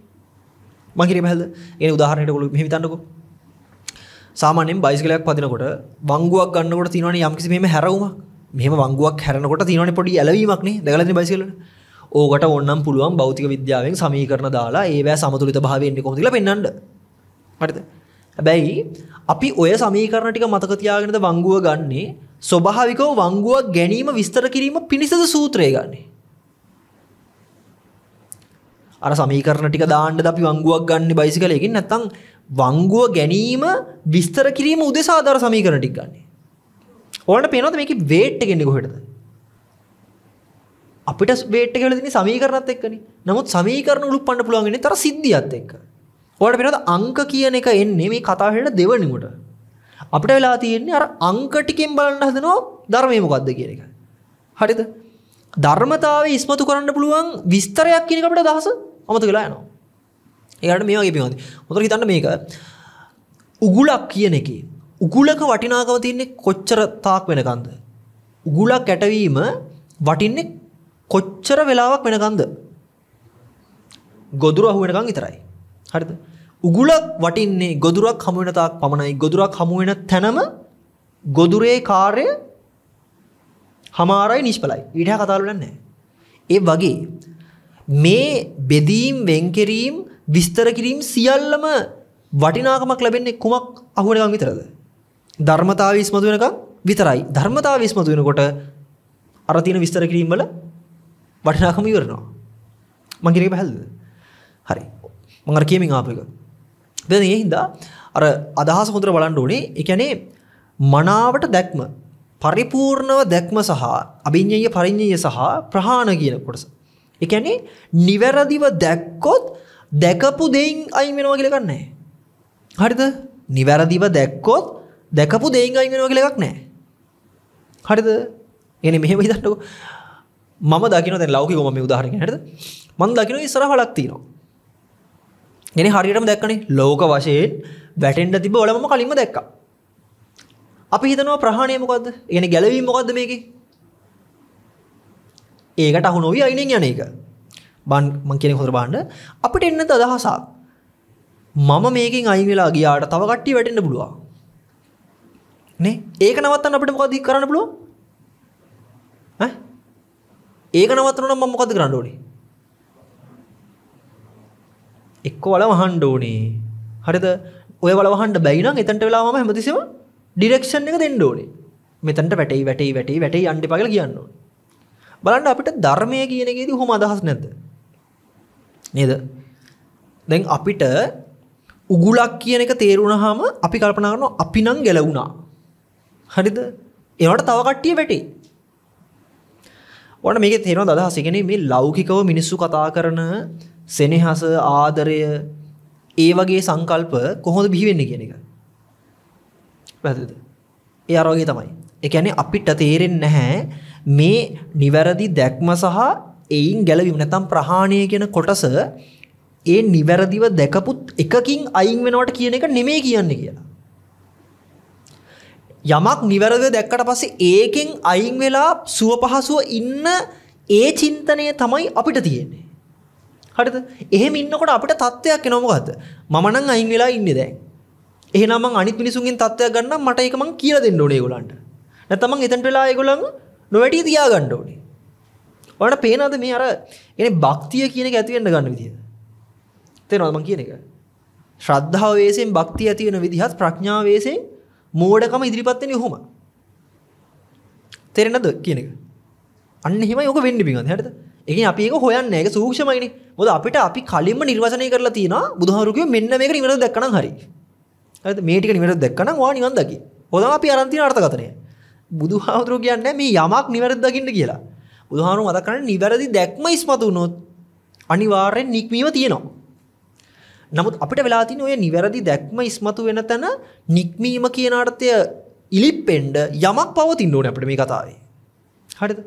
මම කියෙ මහල්ද? ඒ උදාහරණයට ඔයගොල්ලෝ මෙහෙම හිතන්නකෝ. සාමාන්‍යයෙන් බයිසිකලයක් පදිනකොට වංගුවක් ගන්නකොට තියෙනවනේ යම්කිසි මෙහෙම හැරවුමක්. මෙහෙම වංගුවක් හැරෙනකොට තියෙනවනේ පොඩි ඇලවීමක් නේ. දැකලා තියෙන බයිසිකලවල. ඕකට ඔන්නම් පුළුවන් බෞතික විද්‍යාවෙන් සමීකරන දාලා ඒවැ සමතුලිත භාවයෙන්න්නේ කොහොඳල පෙන්න්නට හරිද හැබැයි අපි ඔය සමීකරණ ටික මතක තියාගෙනද වංගුව ගන්නේ ස්වභාවිකව වංගුවක් ගැනීම විස්තර කිරීම පිණිසද සූත්‍රය ගන්නේ අර සමීකරණ ටික දාන්න අපි වංගුවක් ගන්න බයිසිකලයකින් නැත්තම් වංගුව ගැනීම විස්තර කිරීම උදෙසා ආදාර සමීකරණ ටික ගන්න. ඕනට පේනවද මේකේ වේට් එක එන්නේ කොහෙටද? අපිට බේට් එක වෙලදී සමීකරණත් එක්කනේ. නමුත් සමීකරණ උලුප්පන්න පුළුවන් වෙන්නේ තර සිද්ධියත් එක්ක. ඔයාලට වෙනවද අංක කියන එක එන්නේ මේ කතාව හෙළන දෙවණිමුට. අපිට වෙලා තියෙන්නේ අර අංක ටිකෙන් බලන්න හදනවා ධර්මයේ මොකද්ද කියන එක. හරිද? ධර්මතාවය ඉස්මතු කරන්න පුළුවන් විස්තරයක් කියන එක අපිට අදහස අමතක වෙලා යනවා. ඒකට මේ වගේ පියවද. හොඳට හිතන්න මේක උගුලක් කියන එකේ උගුලක වටිනාකම තියන්නේ කොච්චර තාක් වෙනකන්ද? උගුලක් කැටවීම වටින්නේ කොච්චර වෙලාවක් වෙනකන්ද? ගොදුර අහු වෙනකන් විතරයි. හරිද? උගුලක් වටින්නේ ගොදුරක් හමු වෙන තාක් පමණයි. ගොදුරක් හමු වෙන තැනම ගොදුරේ කාර්ය හමාරයි නිෂ්පලයි. ඊට කතා වලන්නේ ඒ වගේ මේ බෙදීම් වෙන් කිරීම විස්තර කිරීම සියල්ලම වටිනාකමක් ලැබෙන්නේ කුමක් අහු වෙනකන් විතරද? ධර්මතාවය ඉස්මතු වෙනකන් විතරයි. ධර්මතාවය ඉස්මතු වෙනකොට අර තියෙන විස්තර කිරීම වල වටිනාකම ඉවරනවා. මං කියන එක පැහැදිලිද? හරි. මං අර කියමින් ආපු එක. දැන් ඒ හින්දා අර අදහස හොඳට බලන්න ඕනේ. ඒ කියන්නේ මනාවට දැක්ම පරිපූර්ණව දැක්ම සහ අභිඤ්ඤය පරිඤ්ඤය සහ ප්‍රහාණ කියන කොටස. ඒ කියන්නේ නිවැරදිව දැක්කොත් දැකපු දෙයින් අයින් වෙනවා කියලා ගන්නෑ. හරිද? නිවැරදිව දැක්කොත් දැකපු දෙයින් අයින් වෙනවා කියලා එකක් නැහැ. හරිද? يعني මෙහෙම හිතන්නකෝ. මම දකින දැ ලෞකිකොම උදාහරණ හට මන් දකින ඉස්රහලක් තිනවා. ගෙන හරියටම දැක්කනේ ලෝක වශයෙන් වැටෙන්ට තිබ ඔලම කලින්ම දැක්ක. අපි හිතනවා ප්‍රහණය මොකක්ද එන ගැලවීම මොකක්ද මේක ඒකට අහු නොවී අයිනෙන් යන එක බන් මං කෙනෙ හොර බාන්න අපිට එන්න අදහසා මම මේකින් අයිවෙලා ගියාට තව කට්ටි වැටෙන්න්න පුළුවන් නේ ඒක නවත්තන්න අපිට මොකදී කරන්න පුළුව ඒක නවත්තන නම් මම මොකද කරන්න ඕනේ? එක්ක වල වහන්න ඕනේ. හරිද? ඔය වල වහන්න බැයි නම් එතනට වෙලාව මම හැමතිස්සෙම ඩිරෙක්ෂන් එක දෙන්න ඕනේ. මෙතනට වැටෙයි වැටෙයි වැටෙයි වැටෙයි යන්න එපා කියලා කියන්න ඕනේ. බලන්න අපිට ධර්මය කියන එකේදී කොහොම අදහස් නැද්ද? නේද? දැන් අපිට උගුලක් කියන එක තේරුණාම අපි කල්පනා කරනවා අපි නම් ගැලවුණා. හරිද? ඒවට තව කට්ටිය වැටේ. ඔන්න මේකේ තේරෙන අදහස කියන්නේ මේ ලෞකිකව මිනිස්සු කතා කරන සෙනෙහස ආදරය ඒ වගේ සංකල්ප කොහොමද බිහි වෙන්නේ කියන එක. පැහැදිලිද? ඒ අර වගේ තමයි. ඒ කියන්නේ අපිට තේරෙන්නේ නැහැ මේ නිවැරදි දැක්ම සහ එයින් ගැලවීම නැත්නම් ප්‍රහාණය කියන කොටස ඒ නිවැරදිව දැකපුත් එකකින් අයින් වෙනවට කියන එක නෙමෙයි කියන්නේ කියලා. යමක් නිවැරද දැක්කට පස්සේ ඒකෙන් අයින් වෙලා සුව පහසුව ඉන්න ඒ චින්තනය තමයි අපිට තියෙන්නේ. හරිද? එහෙම ඉන්නකොට අපිට තත්ත්වයක් එනවා මොකද්ද? මම නම් අයින් වෙලා ඉන්නේ දැන්. එහෙනම් මං අනිත් මිනිසුන්ගෙන් තත්ත්වයක් ගන්න මට ඒක මං කියලා දෙන්න ඕනේ ඒගොල්ලන්ට. නැත්නම් මං එතනට වෙලා ඒගොල්ලන් නොවැටි තියා ගන්න ඕනේ. ඔයාලට පේනවද මේ අර يعني භක්තිය කියන එක ඇති වෙන්න ගන්න විදිය? තේරෙනවද මං කියන එක? ශ්‍රද්ධාව වේසෙන් භක්තිය ඇති වෙන විදිහත් ප්‍රඥාව වේසෙන් මෝඩකම ඉදිරිපත් වෙන්නේ ඔහොම. තේරෙනවද කියන එක? අන්න එහෙමයි ඔක වෙන්නේ බින්ද හරිද? ඒ කියන්නේ අපි ඒක හොයන්නේ නැහැ. ඒක සූක්ෂමයිනේ. මොකද අපිට අපි කලින්ම නිර්වචනය කරලා තියෙනවා බුදුහාමුදුරුවෝ මෙන්න මේක නිවැරදිව දැක්කනම් හරි. හරිද? මේ ටික නිවැරදිව දැක්කනම් ඔයා නිවන් දකි. හොඳම අපි අරන් තියෙන අර්ථකථනය. බුදුහාමුදුරුවෝ කියන්නේ මේ යමක් නිවැරදිව දකින්න කියලා. බුදුහාමුදුරුවෝ මතක් කරන්නේ නිවැරදි දැක්ම ඉස්මතු වුණොත් අනිවාර්යෙන් නික්මීම තියෙනවා. නමුත් අපිට වෙලා තින ඔය නිවැරදි දැක්ම ඉස්මතු වෙන තැන නික්මීම කියනාටතය ඉලිප්පෙන්ඩ යමක් පවතින් ඕන අපට මේ කතාවේ. හරිද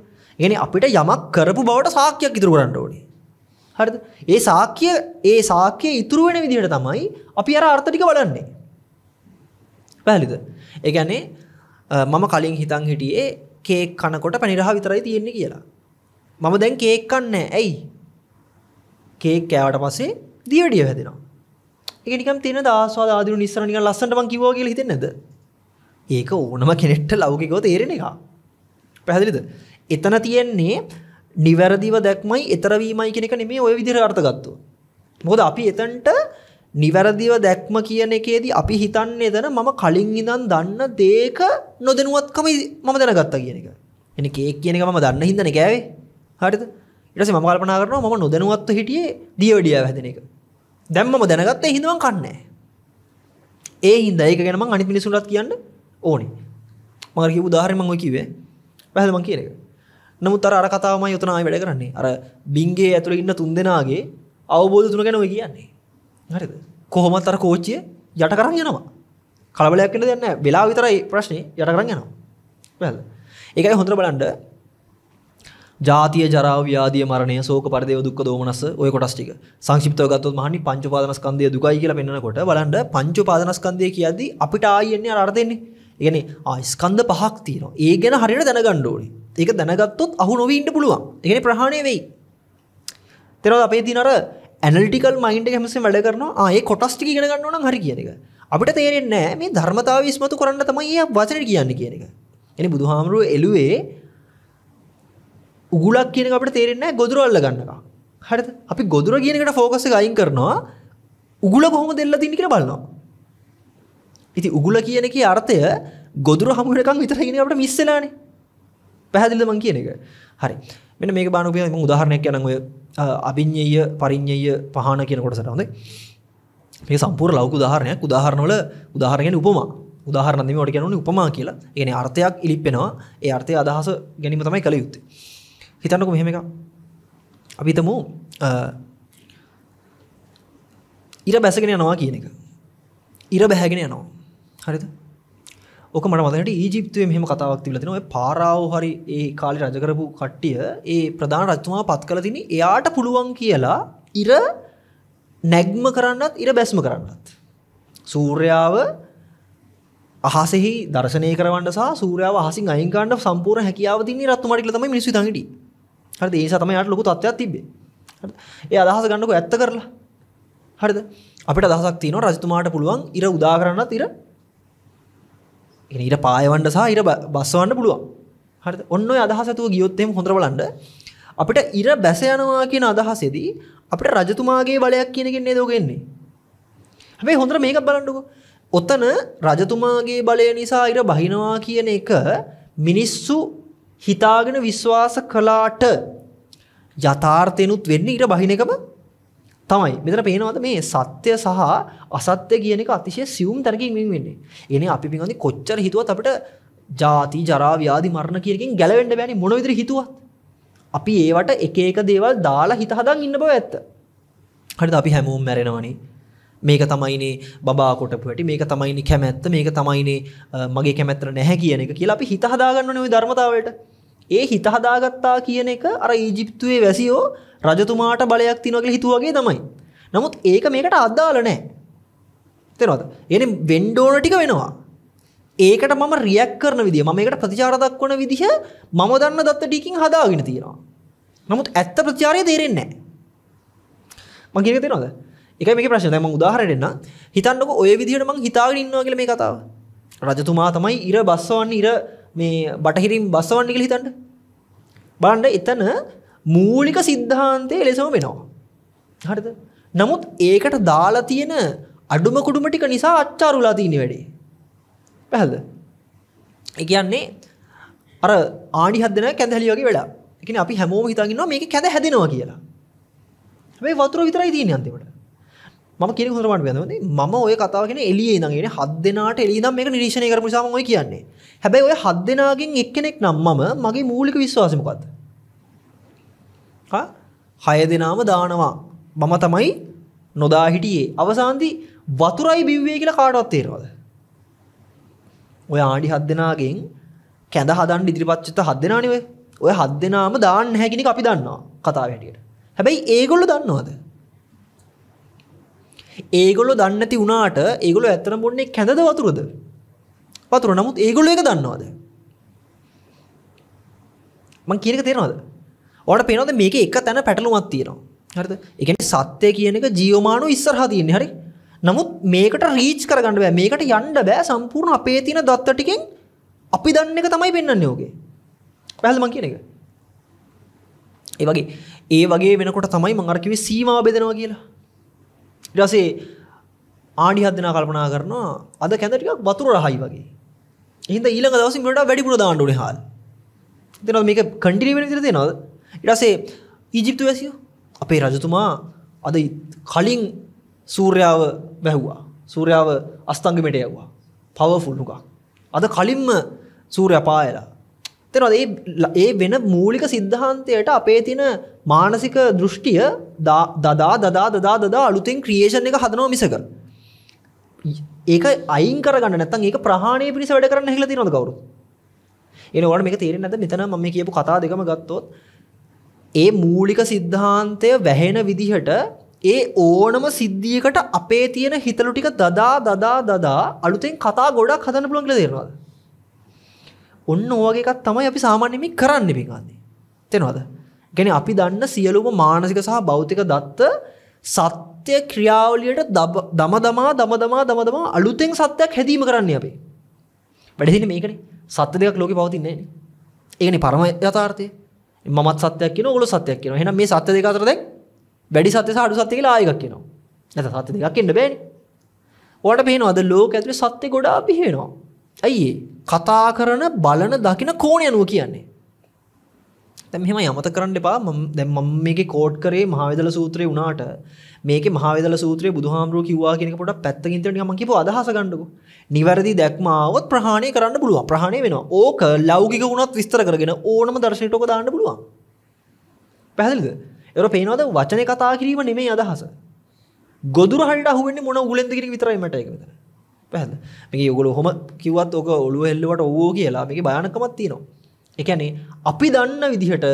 එන අපිට යමක් කරපු බවට සාක්‍යයක් ඉතුරු කරන්න ඕනේ. හරිද ඒ සාක්‍ය ඒ සාක්‍යය ඉතුරු වෙන විදිහට තමයි අපි අර අර්ථටික වලන්නේ. පැහලිද ඒගැනේ මම කලින් හිතන් හිටියේ කේක් කනකොට පැනිරහ විතරයි තියෙන්නේ කියලා. මම දැන් කේක් කන්නේ ඇයි කේක් කෑවට පස්සේ දියඩිය හැදෙනවා. එක නිකම් තියෙන ආස්වාද ආදිරු නිස්සර නිකන් ලස්සනටම කිව්වා කියලා හිතෙන්නේ නැද්ද? ඒක ඕනම කෙනෙක්ට ලෞකිකව තේරෙන එක. පැහැදිලිද? එතන තියෙන්නේ නිවැරදිව දැක්මයි ඊතරවීමයි කියන එක නෙමෙයි ওই විදිහට අර්ථගත්තු. මොකද අපි එතනට නිවැරදිව දැක්ම කියන එකේදී අපි හිතන්නේ එතන මම කලින් ඉඳන් දන්න දේක නොදැනුවත්කම මම දැනගත්තා කියන එක. එනි කේක් කියන එක මම දන්න හින්දානේ කෑවේ. හරිද? ඊට පස්සේ මම කල්පනා කරනවා මම නොදැනුවත්ව හිටියේ දියවැඩියාව හැදෙන එක. දැම්මම දැනගත්තේ හිඳ මං කන්නේ ඒ හින්දා ඒක ගැන මං අනිත් මිනිස්සුන්ටත් කියන්න ඕනේ මම අර කියපු උදාහරණය මම ඔය කිව්වේ පැහැදිලි මං කියන එක නමුත් අර අර කතාවමයි උතන ආයෙ වැඩ කරන්නේ අර බින්ගේ ඇතුලේ ඉන්න තුන් දෙනාගේ අවබෝධ තුන ගැන ඔය කියන්නේ හරිද කොහොමත් අර කෝච්චිය යට කරන් යනවා කලබලයක් වෙන්න දෙයක් නැහැ වෙලාව විතරයි ප්‍රශ්නේ යට කරන් යනවා පැහැදිලි ඒකයි හොඳට බලන්න ජාතිය ජරාව ව්‍යාධිය මරණය ශෝක පරිදේව දුක්ඛ දෝමනස්ස ඔය කොටස් ටික සංක්ෂිප්තව ගත්තොත් මහන්නේ පංච උපාදානස්කන්ධය දුකයි කියලා පෙන්නකොට බලන්න පංච උපාදානස්කන්ධය කියද්දි අපිට ආයි එන්නේ අර අර්ථ එන්නේ. ඒ කියන්නේ ආ ස්කන්ධ පහක් තියෙනවා. ඒ ගැන හරියට දැනගන්න ඕනේ. ඒක දැනගත්තොත් අහු නොවී ඉන්න පුළුවන්. ඒ කියන්නේ ප්‍රහාණය වෙයි. තේරෙනවද අපේ තියෙන අර ඇනලිටිකල් මයින්ඩ් එක හැමසෙම වැඩ කරනවා. ආ ඒ කොටස් ටික ඉගෙන ගන්න ඕන නම් හරි කියන එක. අපිට තේරෙන්නේ නැහැ මේ ධර්මතාවය ඉස්මතු කරන්න තමයි මේ වචනේ කියන්නේ කියන එක. එනි බුදුහාමුදුරුවෝ එළුවේ උගුලක් කියන අපට තේරෙන්නේ ගොදුර අල්ල ගන්නවා. හරිද? අපි ගොදුර කියන එකට ફોකස් එක අයින් කරනවා. උගුල කොහොමද දෙල්ලා තින්නේ කියලා බලනවා. ඉතින් උගුල කියන එකේ අර්ථය ගොදුර හමු වෙනකන් විතරයි කියන අපට මිස් වෙලානේ. පැහැදිලිද මං කියන එක? හරි. මෙන්න මේක බාන උපයන මම උදාහරණයක් කියනනම් ඔය අභිඤ්ඤය පරිඤ්ඤය පහන කියන කොටසට හොඳයි. මේක සම්පූර්ණ ලෞකික උදාහරණයක්. උදාහරණවල උදාහරණ කියන්නේ උපමා. උදාහරණ දෙමි ඔකට කියන්නේ උපමා කියලා. ඒ කියන්නේ අර්ථයක් ඉලිප්පෙනවා. ඒ අර්ථය අදහස ගැනීම තමයි කළ යුත්තේ. හිතන්නක මෙහෙම එක අපිතමු ඉර බැසගෙන යනවා කියන එක ඉර බැහැගෙන යනවා හරිද ඕක මට මතට ඊජිප්තුවේ මෙහෙම කතාවක් තිබිලා තිනවා ඒ පාරාව හරි ඒ කාලේ රජ කරපු කට්ටිය ඒ ප්‍රධාන රජතුමා පත් කළ තිනේ එයාට පුළුවන් කියලා ඉර නැග්ම කරන්නත් ඉර බැස්ම කරන්නත් සූර්යාව අහසෙහි දර්ශනය කරවන්න සහ සූර්යාව අහසින් අයින් ගන්න සම්පූර්ණ හැකියාව තින්නේ රත්තුමාට කියලා තමයි මිනිස්සු හිතන්නේ හරිද ඒ නිසා තමයි යාට ලොකු තත්ත්වයක් තිබ්බේ හරිද ඒ අදහස ගන්නකො ඇත්ත කරලා හරිද අපිට අදහසක් තියෙනවා රජතුමාට පුළුවන් ඉර උදා කරන්නත් ඉර ඒ ඉර පායවන්න සහ ඉර බස්සවන්න පුළුවන් හරිද ඔන්න ඔය අදහස ඇතුව ගියොත් එහෙම හොඳට බලන්න අපිට ඉර බැස යනවා කියන අදහසෙදී අපිට රජතුමාගේ බලයක් කියන එකෙන් නේද ඔක එන්නේ හැබැයි හොඳට මේක බලන්නකෝ ඔතන රජතුමාගේ බලය නිසා ඉර බහිනවා කියන එක මිනිස්සු හිතාගෙන විශ්වාස කළාට යථාර්ථයනුත් වෙන්නේ ඊට බහින එකම තමයි. මෙතන පේනවද මේ සත්‍ය සහ අසත්‍ය කියන එක අතිශය සියුම් තැනකින් වෙන් වෙන්නේ. එනේ අපි පින්වන්දි කොච්චර හිතුවත් අපිට ජාති, ජරා, ව්‍යාධි, මරණ කියන එකෙන් ගැලවෙන්න බෑනේ මොන විදිහට හිතුවත්. අපි ඒවට එක එක දේවල් දාලා හිත හදන් ඉන්න බව ඇත්ත. හරිද අපි හැමෝම මැරෙනවනේ. මේක තමයිනේ බා කොටපුට මේක තමයිනි කැමැත්ත මේක තමයිනේ මගේ කැමැත්තර නැහැ කියන එක කියලා අපි හිතහදාගන්න නොව ධර්මතාවට ඒ හිතහදාගත්තා කියන එක අර ඊජිප්තුවේ වැසියෝ රජතුමාට බලයක් තිනවගල හිතුවගේ තමයි නමුත් ඒක මේකට අද්දාල නෑ තෙනවද එන වෙන්ඩෝන ටික වෙනවා ඒකට මම රියක් කරන විදි ම මේකට ප්‍රතිචාරදක් වන විදිහ මම දන්න දත්ත ටිකින් හදාගෙන තියෙනවා නමුත් ඇත්ත ප්‍රචාරය තේරෙන්නේ මගේ තෙනවද එක මේ ප්‍රශ්න ම උදාහරන්න හිතන්නක ඔය විදිහට මං හිතාගෙන ඉන්නවා කියල මේ කතාව රජතුමා තමයි ඉර බස්වන්න ඉර මේ බටහිරින් බස්වන්න කියල හිතන්ට බණ්ඩ එතන මූලික සිද්ධාන්තය ලෙසම වෙනවා හරිද නමුත් ඒකට දාලා තියෙන අඩුම කුඩුම ටික නිසා අච්චාරුලා තියන්නේ වැඩේ පැහල්ද එකන්නේ අර ආඩි හදන කැදහලියෝගේ වැඩ එකන අපි හැමෝම හිතාගන්නවා මේක කැද හැදෙනවා කියලා මේ වතුර විතරයි තියන්නේ අන්තිමට ම කිය හරමට පැද ම ඔය කතාවගෙන එලිය නගෙන හද දෙනට එලිනම් මේ නිරීක්ෂණය කරපු සමය කියන්නේ හැබැයි ඔය හද දෙනාගෙන් එක්කෙනෙක් නම්මම මගේ මූලික විශ්වාසමකක්ද හය දෙනාම දානවා මම තමයි නොදා හිටියේ අවසාන්දි වතුරයි බිව්වේ කියලා කාටවත් තේරවද ඔය ආඩි හද දෙනාගෙන් කැඳ හදන් ඉදිරිපත්චත හද දෙනානවේ ඔය හද දෙනාම දාන්න හැකිනි අපි දන්නවා කතාව හැටියට හැබැයි ඒගොල්ල දන්නවාද ඒගොල්ලෝ දන්නේ නැති වුණාට ඒගොල්ලෝ ඇත්තටම බොන්නේ කැඳද වතුරද? වතුර. නමුත් ඒගොල්ලෝ ඒක දන්නවද? මං කියන එක තේරෙනවද? ඔයාලට පේනවද මේකේ එක තැන පැටලුමක් තියෙනවා. හරිද? ඒ කියන්නේ සත්‍ය කියන එක ජීවමානව ඉස්සරහා තියෙන්නේ. හරි? නමුත් මේකට රීච් කරගන්න බෑ. මේකට යන්න බෑ සම්පූර්ණ අපේ තියෙන දත්ත ටිකෙන් අපි දන්න එක තමයි පෙන්වන්නේ ඔගේ. පැහැදිලි මං කියන එක. ඒ වගේ ඒ වගේ වෙනකොට තමයි මං අර කිව්වේ සීමාව බෙදනවා කියලා. ඉටසේ ආඩි හදන කල්පනා කරනවා අද කැඳටිකක් බතුර රහයි වගේ එහිද ඊළඟ දවසින් ගොඩ වැඩිපුර දාණ්ඩුනේ හාල් දෙනවා මේක කන්ටිනියු වෙන විදිහට දෙනවද ඊටසේ ඊජිප්තු වැසියෝ අපේ රජතුමා අද කලින් සූර්යාව බැහුවා සූර්යාව අස්තංගමට යව්වා පවෆුල් නුකක් අද කලින්ම සූර්ය පායලා තෙනවද ඒ වෙන මූලික සිද්ධාන්තයට අපේ තින මානසික දෘෂ්ටිය දදා දදා දදා දදා අලුතෙන් ක්‍රියේෂන් එක හදනෝ මිසක. ඒක අයින් කරගන්න නැත්තම් ඒක ප්‍රහාණය පිණිස වැඩ කරන්න හැකිලා තියෙනවද කවුරු? එනකොට මේක තේරෙන්නේ නැද්ද? මෙතන මම මේ කියපු කතා දෙකම ගත්තොත් ඒ මූලික සිද්ධාන්තය වැහෙන විදිහට ඒ ඕනම සිද්ධියකට අපේ තියෙන හිතලු ටික දදා දදා දදා අලුතෙන් කතා ගොඩක් හදන්න පුළුවන් කියලා තේරෙනවද? ඔන්න ඕ වගේ එකක් තමයි අපි සාමාන්‍යයෙන් කරන්නේ මේ ගන්නේ. තේරෙනවද? ගැන අපි දන්න සියලුම මානසික සහ භෞතික දත්ත සත්‍ය ක්‍රියාවලියට දම දමා දම දමා දම දමා අලුතෙන් සත්‍යයක් හැදීම කරන්න අපේ. වැඩදින මේකන සත්‍ය දෙයක් ලෝක පවතින්නේ ඒකන පරම යථාර්ථය මත් සත්‍යයක් කියන ඔලු සත්‍යයක් කියන හෙන මේ සත්‍ය දෙක අතරද වැඩි සත්‍ය සහ අඩු සත්‍ය කියලා ආයෙකක් කියනවා. නැත සත්‍ය දෙකක් ඉන්න බෑනේ. ඔයාලට පේනවා අද ලෝක ඇතුලේ සත්‍ය ගොඩාක් පිහිනවා. අයියේ කතා කරන බලන දකින කෝණ යනුව කියන්නේ. දැමහෙම යමත කරන්න එපා දැම් මම් මේක කෝඩ් කරේ මහාවිදල සූත්‍රය වුණාට මේක මහාවිදල සූත්‍රය බුදුහාමුරුව කිවවා කියෙනකොට පැත්තගින්තරට මකිප අදහස ගණඩකු නිවැරදි දැක්මාවත් ප්‍රහණය කරන්න පුළුව ප්‍රහණය වෙන ඕක ලෞගික වුණත් විස්තර කරගෙන ඕනම දර්ශනයටක දාන්න පුළුවන් පැහදිද එර පේනවද වචනය කතා කිරීම නෙමේ අදහස ගොදුරහට අහුවෙන්නේ මොන උලෙන්දකිර විතරයිමට එකද පැහද මේ යගොල හොම කිවත් ඕක ඔලු එල්ලවට ඕෝ කියලා මේක භයනකමත් තියනවා එකනේ අපි දන්න විදිහට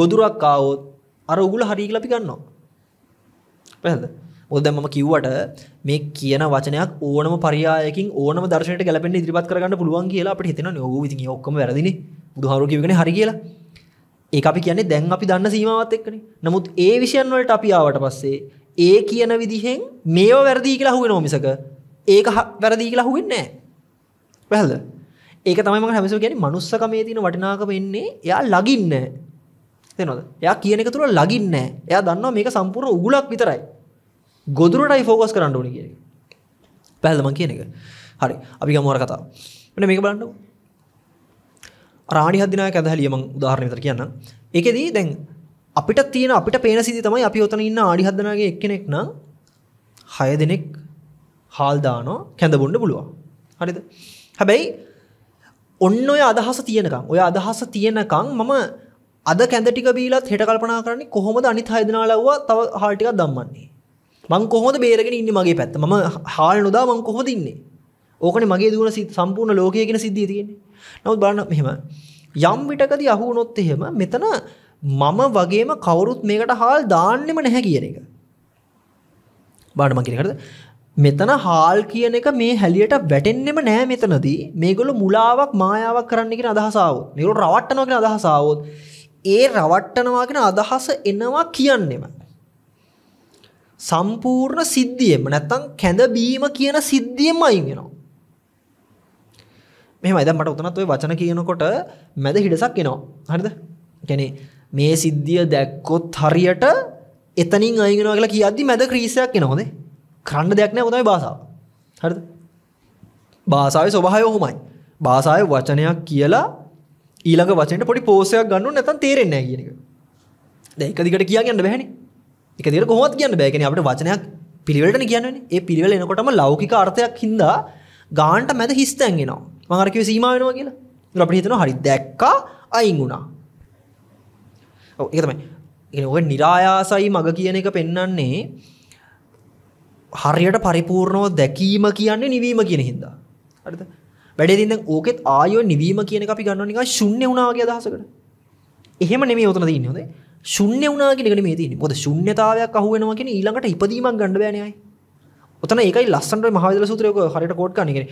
ගොදුරක් ආවොත් අර උගුල හරි කියලා අපි ගන්නවා. පැහැද? මොකද දැන් මම කිව්වට මේ කියන වචනයක් ඕනම පරයයකින් ඕනම දර්ශනයකට ගැලපෙන්න ඉදිරිපත් කරගන්න පුළුවන් කියලා අපිට හිතෙනවනේ. ඕක ඉතින් ඒක ඔක්කොම වැරදිනේ. බුදුහාමුදුරුවෝ කියවගෙන හරි කියලා. ඒක අපි කියන්නේ දැන් අපි දන්න සීමාවත් එක්කනේ. නමුත් ඒ විෂයන් වලට අපි ආවට පස්සේ ඒ කියන විදිහෙන් මේව වැරදි කියලා අහුවෙනවා මිසක ඒක වැරදි කියලා අහුවෙන්නේ නැහැ. පැහැදිලිද? ඒක තමයි මම හැමසෙම කියන්නේ manussකමේ තියෙන වටිනාකම එන්නේ එයා ළඟින් නැහැ. තේරෙනවද? එයා කියන එක තුල ළඟින් නැහැ. එයා දන්නවා මේක සම්පූර්ණ උගුලක් විතරයි. ගොදුරටයි ફોකස් කරන්න ඕනේ කියන එක. පැහැදිලිද මම කියන එක? හරි. අපි ගමු අර කතාව. මෙන්න මේක බලන්නකෝ. රාණි හදිනායක ඇදහැලිය මම උදාහරණ විතර කියන්නම්. ඒකෙදී දැන් අපිට තියෙන අපිට පේන සිදි තමයි අපි ඔතන ඉන්න ආඩි හදනාගේ එක්කෙනෙක් නම් 6 දිනක් හාල් දානවා කැඳ බොන්න පුළුවන්. හරිද? හැබැයි ඔන්න ඔය අදහස තියෙනකම් ඔය අදහස තියෙනකං මම අද කැඳටික බීලත් හෙට කල්පනා කරන්නේ කොහොමද අනිත් හයදනාලව්වා තව හාල්ටිකක් දම්මන්නේ මං කොහොද බේරගෙන ඉන්න මගේ පැත්ත ම හාල් නොදා මං කොහොද ඉන්නේ ඕකන මගේ දුවන සිත් සම්පූර්ණ ලෝකයගෙන සිද්ධිය තියෙන්නේ නවත් බලන්න මෙහෙම යම් විටකද අහුනොත් එහෙම මෙතන මම වගේම කවුරුත් මේකට හාල් දාන්නෙම නැහැ කියන එක බාඩ මකිනකරද මෙතන හාල් කියන එක මේ හැලියට වැටෙන්නෙම නෑ මෙතනදී මේගොලු මුලාවක් මායාවක් කරන්නගෙන අදහසාවත් නිරු රවට්ටනවගෙන අදහසාවොත් ඒ රවට්ටනවාගෙන අදහස එනවා කියන්නෙම. සම්පූර්ණ සිද්ධියෙන්ම නැත්තං කැඳබීම කියන සිද්ධියෙන් අයින් වෙනවා. මෙහෙමයි දැන් මට උතනත් ওই වචන කියනකොට මැද හිඩසක් එනවා. හරිද? කියන්නේ මේ සිද්ධිය දැක්කොත් හරියට එතනින් අයින් වෙනවා කියලා කියද්දි මැද ක්‍රීසයක් එනවානේ. කරන්න දෙයක් නෑ තමයි භාෂාව. හරිද? භාෂාවේ ස්වභාවය ඔහොමයි. භාෂාවේ වචනයක් කියලා ඊළඟ වචනෙට පොඩි පෝස් එකක් ගන්න ඕනේ නැත්නම් තේරෙන්නේ නැහැ කියන එක. දැන් එක දිගට කියා ගන්න බෑනේ. එක දිගට කොහොමවත් කියන්න බෑ. කියන්නේ අපිට වචනයක් පිළිවෙලටනේ කියන්නනේ. ඒ පිළිවෙල එනකොටම ලෞකික අර්ථයක් හින්දා ගාන්ට මැද හිස් තැන් එනවා. මම අර කිව්වේ සීමා වෙනවා කියලා. ඉතින් අපිට හිතෙනවා හරි දැක්කා අයින් වුණා. ඔව් ඒක තමයි. ඒ කියන්නේ ඔය નિરાයාසයි මග කියන එක පෙන්වන්නේ හරියට පරිපූර්ණව දැකීම කියන්නේ නිවීම කියන හින්දා. හරිද? වැඩේදී දැන් ඕකෙත් ආයෝ නිවීම කියන එක අපි ගන්නවා නිකන් ශුන්‍ය වුණා වගේ අදහසකට. එහෙම නෙමෙයි උතන තියෙන්නේ හොඳේ. ශුන්‍ය වුණා කියන එක නෙමෙයි තියෙන්නේ. මොකද ශුන්‍යතාවයක් අහු වෙනවා කියන්නේ ඊළඟට ඉපදීමක් ගන්න බෑනේ අය. උතන ඒකයි ලස්සනට මහවිදල සූත්‍රය ඔක හරියට කෝට් කරන එකනේ.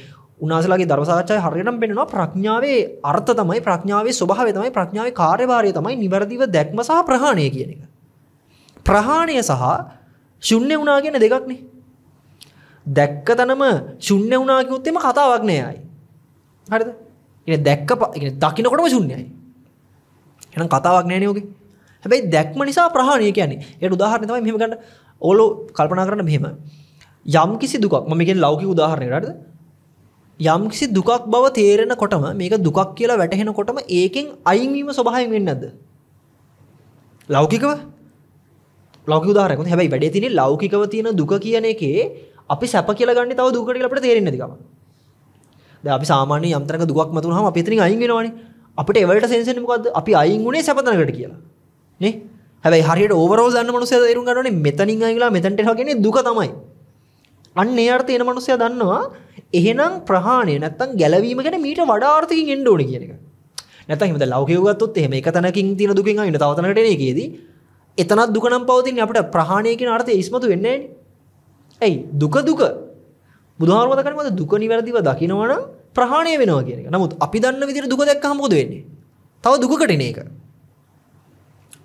උනාසලාගේ ධර්ම සාකච්ඡාවේ හරියටම පෙන්නනවා ප්‍රඥාවේ අර්ථ තමයි ප්‍රඥාවේ ස්වභාවය තමයි ප්‍රඥාවේ කාර්යභාරය තමයි නිවැරදිව දැක්ම සහ ප්‍රහාණය කියන එක. ප්‍රහාණය සහ ශුන්‍ය වුණා කියන දෙකක්නේ. දැක්ක තනම ශුන්‍ය වුණා කිව්වොත් එම කතාවක් නෑ ආයි. හරිද? ඉතින් දැක්ක ඉතින් දකින්නකොටම ශුන්‍යයි. එහෙනම් කතාවක් නෑනේ ඔගේ. හැබැයි දැක්ම නිසා ප්‍රහාණය කියන්නේ. ඒකට උදාහරණය තමයි මෙහෙම ගන්න. ඕලෝ කල්පනා කරන්න මෙහෙම. යම් කිසි දුකක් මම කියන්නේ ලෞකික උදාහරණයක් හරිද? යම් කිසි දුකක් බව තේරෙනකොටම මේක දුකක් කියලා වැටහෙනකොටම ඒකෙන් අයින් වීම ස්වභාවයෙන් වෙන්නේ නැද්ද? ලෞකිකව ලෞකික උදාහරණයක්. හැබැයි වැඩේ තියෙන්නේ ලෞකිකව තියෙන දුක කියන එකේ අපි සැප කියලා ගන්න තව දුකට කියලා අපිට තේරෙන්නේ නැතිකම. දැන් අපි සාමාන්‍ය යම්තරක දුකක් මතුනහම අපි එතනින් අයින් වෙනවනේ. අපිට එවලට සෙන්ස් වෙන්නේ මොකද්ද? අපි අයින් උනේ සැපතනකට කියලා. නේ? හැබැයි හරියට ඕවරෝල් දන්න මනුස්සයා තේරුම් ගන්න ඕනේ මෙතනින් අයින් වෙලා මෙතනට එනවා කියන්නේ දුක තමයි. අන්න ඒ අර්ථය එන මනුස්සයා දන්නවා එහෙනම් ප්‍රහාණය නැත්තම් ගැලවීම ගැන මීට වඩා අර්ථකින් එන්න ඕනේ කියන එක. නැත්තම් හිමද ලෞකිකව ගත්තොත් එහෙම එක තැනකින් තියෙන දුකෙන් අයින් තව තැනකට එන එකේදී එතනත් දුක නම් පවතින්නේ අපිට ප්‍රහාණය කියන අර්ථය ඉස්මතු වෙන්නේ නැහැනේ. ඇයි දුක දුක බුදුහාරමතකනමද දුක නිවැරදිව දකිනවනම් ප්‍රහාණය වෙනවා කියන එක. නමුත් අපි දන්න විදිහට දුක දැක්කම මොකද වෙන්නේ? තව දුකකට එන එක.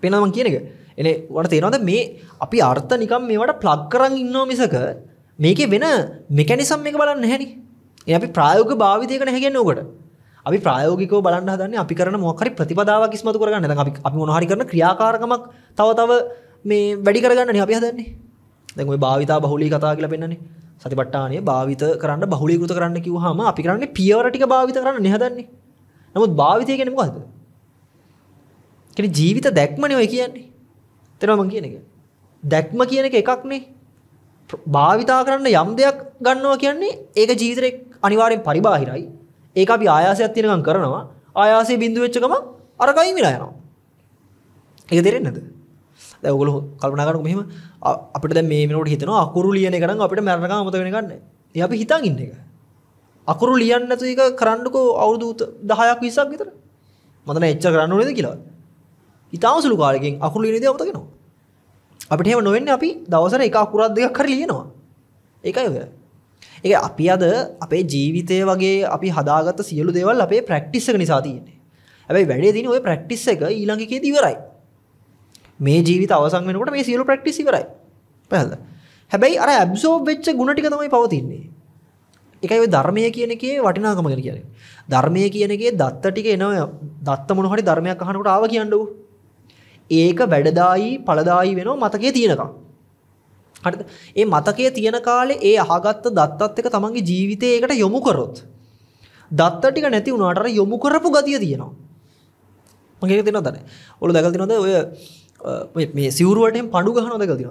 පේනවා මං කියන එක. එනේ වඩ තේරෙනවද මේ අපි අර්ථ නිකම් මේවට ප්ලග් කරන් ඉන්නවා මිසක මේකේ වෙන මෙකැනිසම් එක බලන්නේ නැහෙනි. ඒ අපි ප්‍රායෝගික භාවිතයක නැහැ කියන්නේ උකට. අපි ප්‍රායෝගිකව බලන්න හදන්නේ අපි කරන මොකක් හරි ප්‍රතිපදාවක් ඉස්මතු කරගන්න. දැන් අපි අපි මොනවා හරි කරන ක්‍රියාකාරකමක් තව තව මේ වැඩි කරගන්නනේ අපි හදන්නේ. දැන් ඔය භාවිතා බහුලී කතා කියලා පෙන්නනේ. සතිපට්ඨානය භාවිත කරන්න බහුලීකృత කරන්න කිව්වහම අපි කරන්නේ පියවර ටික භාවිත කරන්න නේ හදන්නේ. නමුත් භාවිතය කියන්නේ මොකද්ද? කියන්නේ ජීවිත දැක්මනේ ඔය කියන්නේ. තේරෙනවද මම කියන එක? දැක්ම කියන එක එකක් නේ. භාවිතා කරන්න යම් දෙයක් ගන්නවා කියන්නේ ඒක ජීවිතේ අනිවාර්යෙන් පරිබාහිරයි. ඒක අපි ආයාසයක් තියෙනකම් කරනවා. ආයාසයේ බිඳුවෙච්ච ගම අරකයින් විලා යනවා. ඒක තේරෙන්නේ නැද්ද? දැවගල කල්පනාගන මෙහම අපට මේමට හිතන අකුරු ලියන කරන අපට මැරණ අමත වෙන ගන්න අපි හිතා ඉන්න එක අකුරු ලියන්න ඇතු එක කරන්නකෝ අවුරුදු දහයක් විසක් විතර මතන එච්ච කරන්න නද කියලා ඉතාම සුළු කාලකින් අකුරු ලියනද අමතගෙනවා අපිට හෙම නොවෙන්න අපි දවසර එක අකුරත් දෙක කර ලියනවා ඒකයි ඔය ඒ අපි අද අපේ ජීවිතය වගේ අපි හදාගත සියලු දෙවල් අපේ ප්‍රක්ටිස්සක නිසා තියන්නේ ඇැයි වැඩේ දින ඔය ප්‍රක්ටිස්ස එක ඊළඟකේ දීවරයි මේ ජීවිත අවසන් වෙනකොට මේ සියලු ප්‍රැක්ටිස් ඉවරයි. පැහැදිලිද? හැබැයි අර ඇබ්සෝබ් වෙච්ච ಗುಣ ටික තමයි පවතින්නේ. එකයි ඔය ධර්මය කියන එකේ වටිනාකම ගැන කියන්නේ. ධර්මය කියන එකේ දත්ත ටික එනවා දත්ත මොන හරි ධර්මයක් අහනකොට ආව කියන්නකෝ. ඒක වැඩදායි ඵලදායි වෙනවා මතකයේ තියෙනකම්. හරිද? ඒ මතකයේ තියෙන කාලේ ඒ අහගත්ත දත්තත් එක තමන්ගේ ජීවිතේ ඒකට යොමු කරොත් දත්ත ටික නැති වුණාට අර යොමු කරපු ගතිය තියෙනවා. මම ඒක දෙනවද නැහැ. ඔයාලා දැකලා තියෙනවද ඔය මේ සිවරුවටෙන් පඩු ගහන දෙක තින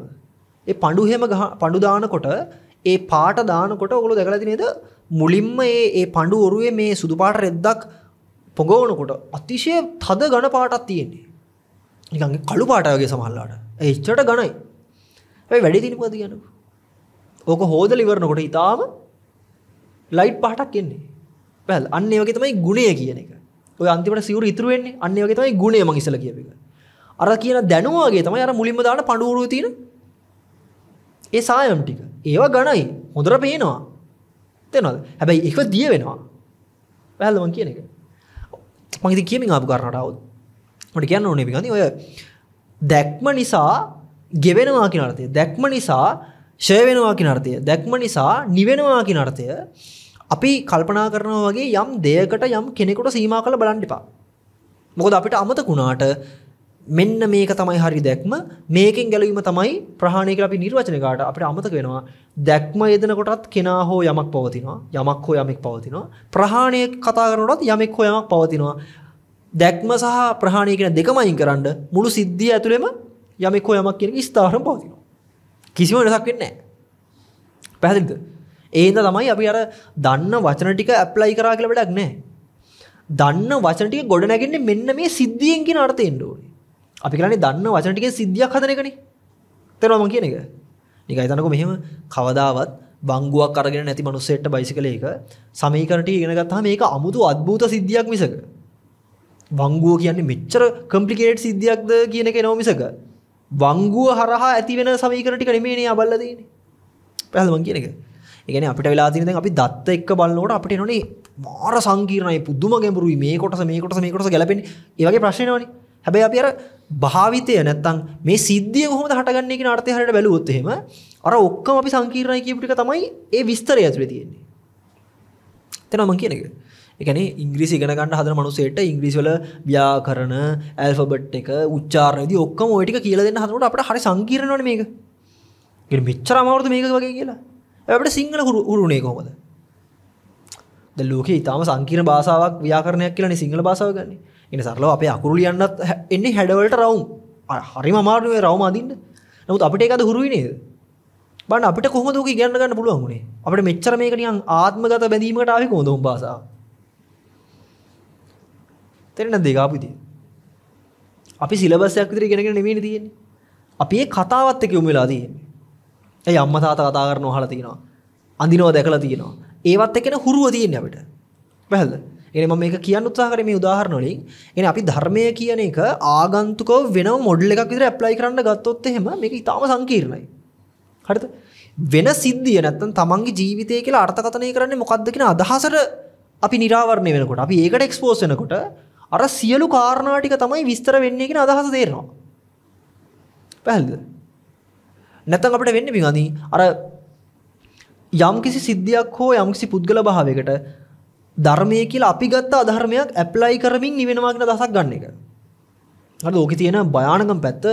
ඒ පඩු හෙම පඩු දානකොට ඒ පාට දානකොට ඔගොලු දැකලති නේද මුලින්ම ඒ පඩු ඔරුවේ මේ සුදු පාට රෙද්දක් පොගවනකොට අතිශය තද ගණ පාටත් තියෙන්නේ නිකන් කළු පාටවගේ සමහල්ලාට එච්චට ගණයි ඇයි වැඩි තිනිපද කියන ඕක හෝදල ඉවරනකොට ඉතාම ලයිට් පාටක් එන්නේ පැල් අන්න වගේ තමයි ගුණය කියන එක ඔය අන්තිමට සිවරු ඉතුරුවෙන්නේ අන්න වගේ තමයි ගුණේ මං ඉසල කියපික අර කියන දැනුවාගේ තමයි අර මුලින්ම දාන පඬුරුව තියෙන ඒ සායම් ටික. ඒවා ගණයි. හොඳට පේනවා. තේනවද? හැබැයි ඒක දිය වෙනවා. වැහල්ද මං කියන එක. මං ඉතින් කියමින් ආපු කාරණාට මට කියන්න ඕනේ පිටින් ඔය දැක්ම නිසා ගෙවෙනවා කියන අර්ථය. දැක්ම නිසා ෂය වෙනවා කියන අර්ථය. දැක්ම නිසා නිවෙනවා කියන අර්ථය. අපි කල්පනා කරනවා වගේ යම් දෙයකට යම් කෙනෙකුට සීමා කළ බලන්න එපා. මොකද අපිට අමතකුණාට මෙන්න මේක තමයි හරි දැක්ම මේකෙන් ගැලවීම තමයි ප්‍රහණය කියලා අපි නිර්වචනයකට අපිට අමතක වෙනවා දැක්ම යෙදෙනකොටත් කෙනා හෝ යමක් පවතිනවා යමක් හෝ යමෙක් පවතිනවා ප්‍රහාණය කතා කරනකොටත් යමෙක් හෝ යමක් පවතිනවා දැක්ම සහ ප්‍රහාණය කියන දෙකම අයින් කරන්න මුළු සිද්ධිය ඇතුළෙම යමෙක් හෝ යමක් කියන ස්ථාවරම පවතිනවා කිසිම වෙනසක් වෙන්නේ නැහැ පැහැදිලිද ඒ හින්දා තමයි අපි අර දන්න වචන ටික ඇප්ලයි කරා කියලා වැඩක් නැහැ දන්න වචන ටික ගොඩනැගෙන්නේ මෙන්න මේ සිද්ධියෙන් කියන අර්ථයෙන් ඕනේ අපි කරන්නේ දන්න වචන ටිකේ සිද්ධියක් හදන එකනේ. තේරෙනවද මම කියන එක? නිකන් හිතනකො මෙහෙම කවදාවත් බංගුවක් අරගෙන නැති මිනිස්සෙක්ට බයිසිකලයක සමීකරණ ටික ඉගෙන ගත්තාම මේක අමුතු අద్භූත සිද්ධියක් මිසක. වංගුව කියන්නේ මෙච්චර කොම්ප්ලිකේටඩ් සිද්ධියක්ද කියන එක නෝ මිසක. වංගුව හරහා ඇති වෙන සමීකරණ ටික නෙමෙයිනේ අබල්ලා දෙන්නේ. පැහැදිලි මං කියන එක. ඒ කියන්නේ අපිට වෙලා තියෙන දැන් අපි දත්ත එක්ක බලනකොට අපිට එනෝනේ මාර සංකීර්ණයි පුදුම ගැඹුරුයි මේ කොටස මේ කොටස මේ කොටස ගැලපෙන්නේ. ඒ වගේ ප්‍රශ්න එනවනේ. හැබැයි අපි අර භාවිතය නැත්තම් මේ සිද්ධිය කොහොමද හටගන්නේ කියන අර්ථය හරියට බැලුවොත් එහෙම අර ඔක්කොම අපි සංකීර්ණයි කියපු ටික තමයි ඒ විස්තරය ඇතුලේ තියෙන්නේ. එතන මම කියන එක. ඒ කියන්නේ ඉංග්‍රීසි ඉගෙන ගන්න හදන මනුස්සයෙට ඉංග්‍රීසි වල ව්‍යාකරණ, ඇල්ෆබෙට් එක, උච්චාරණ විදි ඔක්කොම ওই ටික කියලා දෙන්න හදනකොට අපිට හරි සංකීර්ණ වෙනවනේ මේක. ඒ මෙච්චර අමාරුද මේක වගේ කියලා. අපිට සිංහල හුරුුනේ කොහොමද? දැන් ලෝකේ ඊටාම සංකීර්ණ භාෂාවක් ව්‍යාකරණයක් කියලානේ සිංහල භාෂාව ගන්නේ. ඉන සරලව අපේ අකුරු ලියන්නත් එන්නේ හැඩවලට රවුම් හරිම අමාරුවේ රවුම අදින්න නමුත් අපිට ඒකද හුරුයි නේද බන්න අපිට කොහොමද ඕක ඉගෙන ගන්න පුළුවන් උනේ අපිට මෙච්චර මේක නිකන් ආත්මගත බැඳීමකට ආවේ කොහොමද උන් භාෂාව තේරෙනවද ඒක ආපු විදිය අපි සිලබස් එකක් විතර ඉගෙනගෙන නෙමෙයිනේ තියෙන්නේ අපි ඒ කතාවත් එක්ක යොමු වෙලා තියෙන්නේ ඇයි අම්මා තාත්තා කතා කරනව අහලා තියෙනවා අඳිනව දැකලා තියෙනවා ඒවත් එක්කන හුරුව තියෙන්නේ අපිට පැහැදිලිද එන ම මේක කියන්න උත්සාහර මේ උදාහරණොලින් එන අපි ධර්මය කියන එක ආගන්තුක වෙන මොඩල් එකක් විතර ඇප්ලයි කරන්න ගත්තොත් එහෙම මේක ඉතාම සංකීර්ණයි හරිද වෙන සිද්ධිය නැත්තම් තමන්ගේ ජීවිතය කියලා අර්ථකථනය කරන්නේ මොකද්ද කියන අදහසට අපි निराවරණය වෙනකොට අපි ඒකට එක්ස්පෝස් වෙනකොට අර සියලු කාරණා ටික තමයි විස්තර වෙන්නේ කියන අදහස තේරෙනවා පැහැදිලිද නැත්තම් අපිට වෙන්නේ පිඟාදී අර යම්කිසි සිද්ධියක් හෝ යම්කිසි පුද්ගල භාවයකට ධර්මය කියලා අපි ගත්ත අධර්මයක් ඇප්ලයි කරමින් නිවෙනවා කියන දසක් ගන්න එක. හරිද? ඕකේ තියෙන භයානකම පැත්ත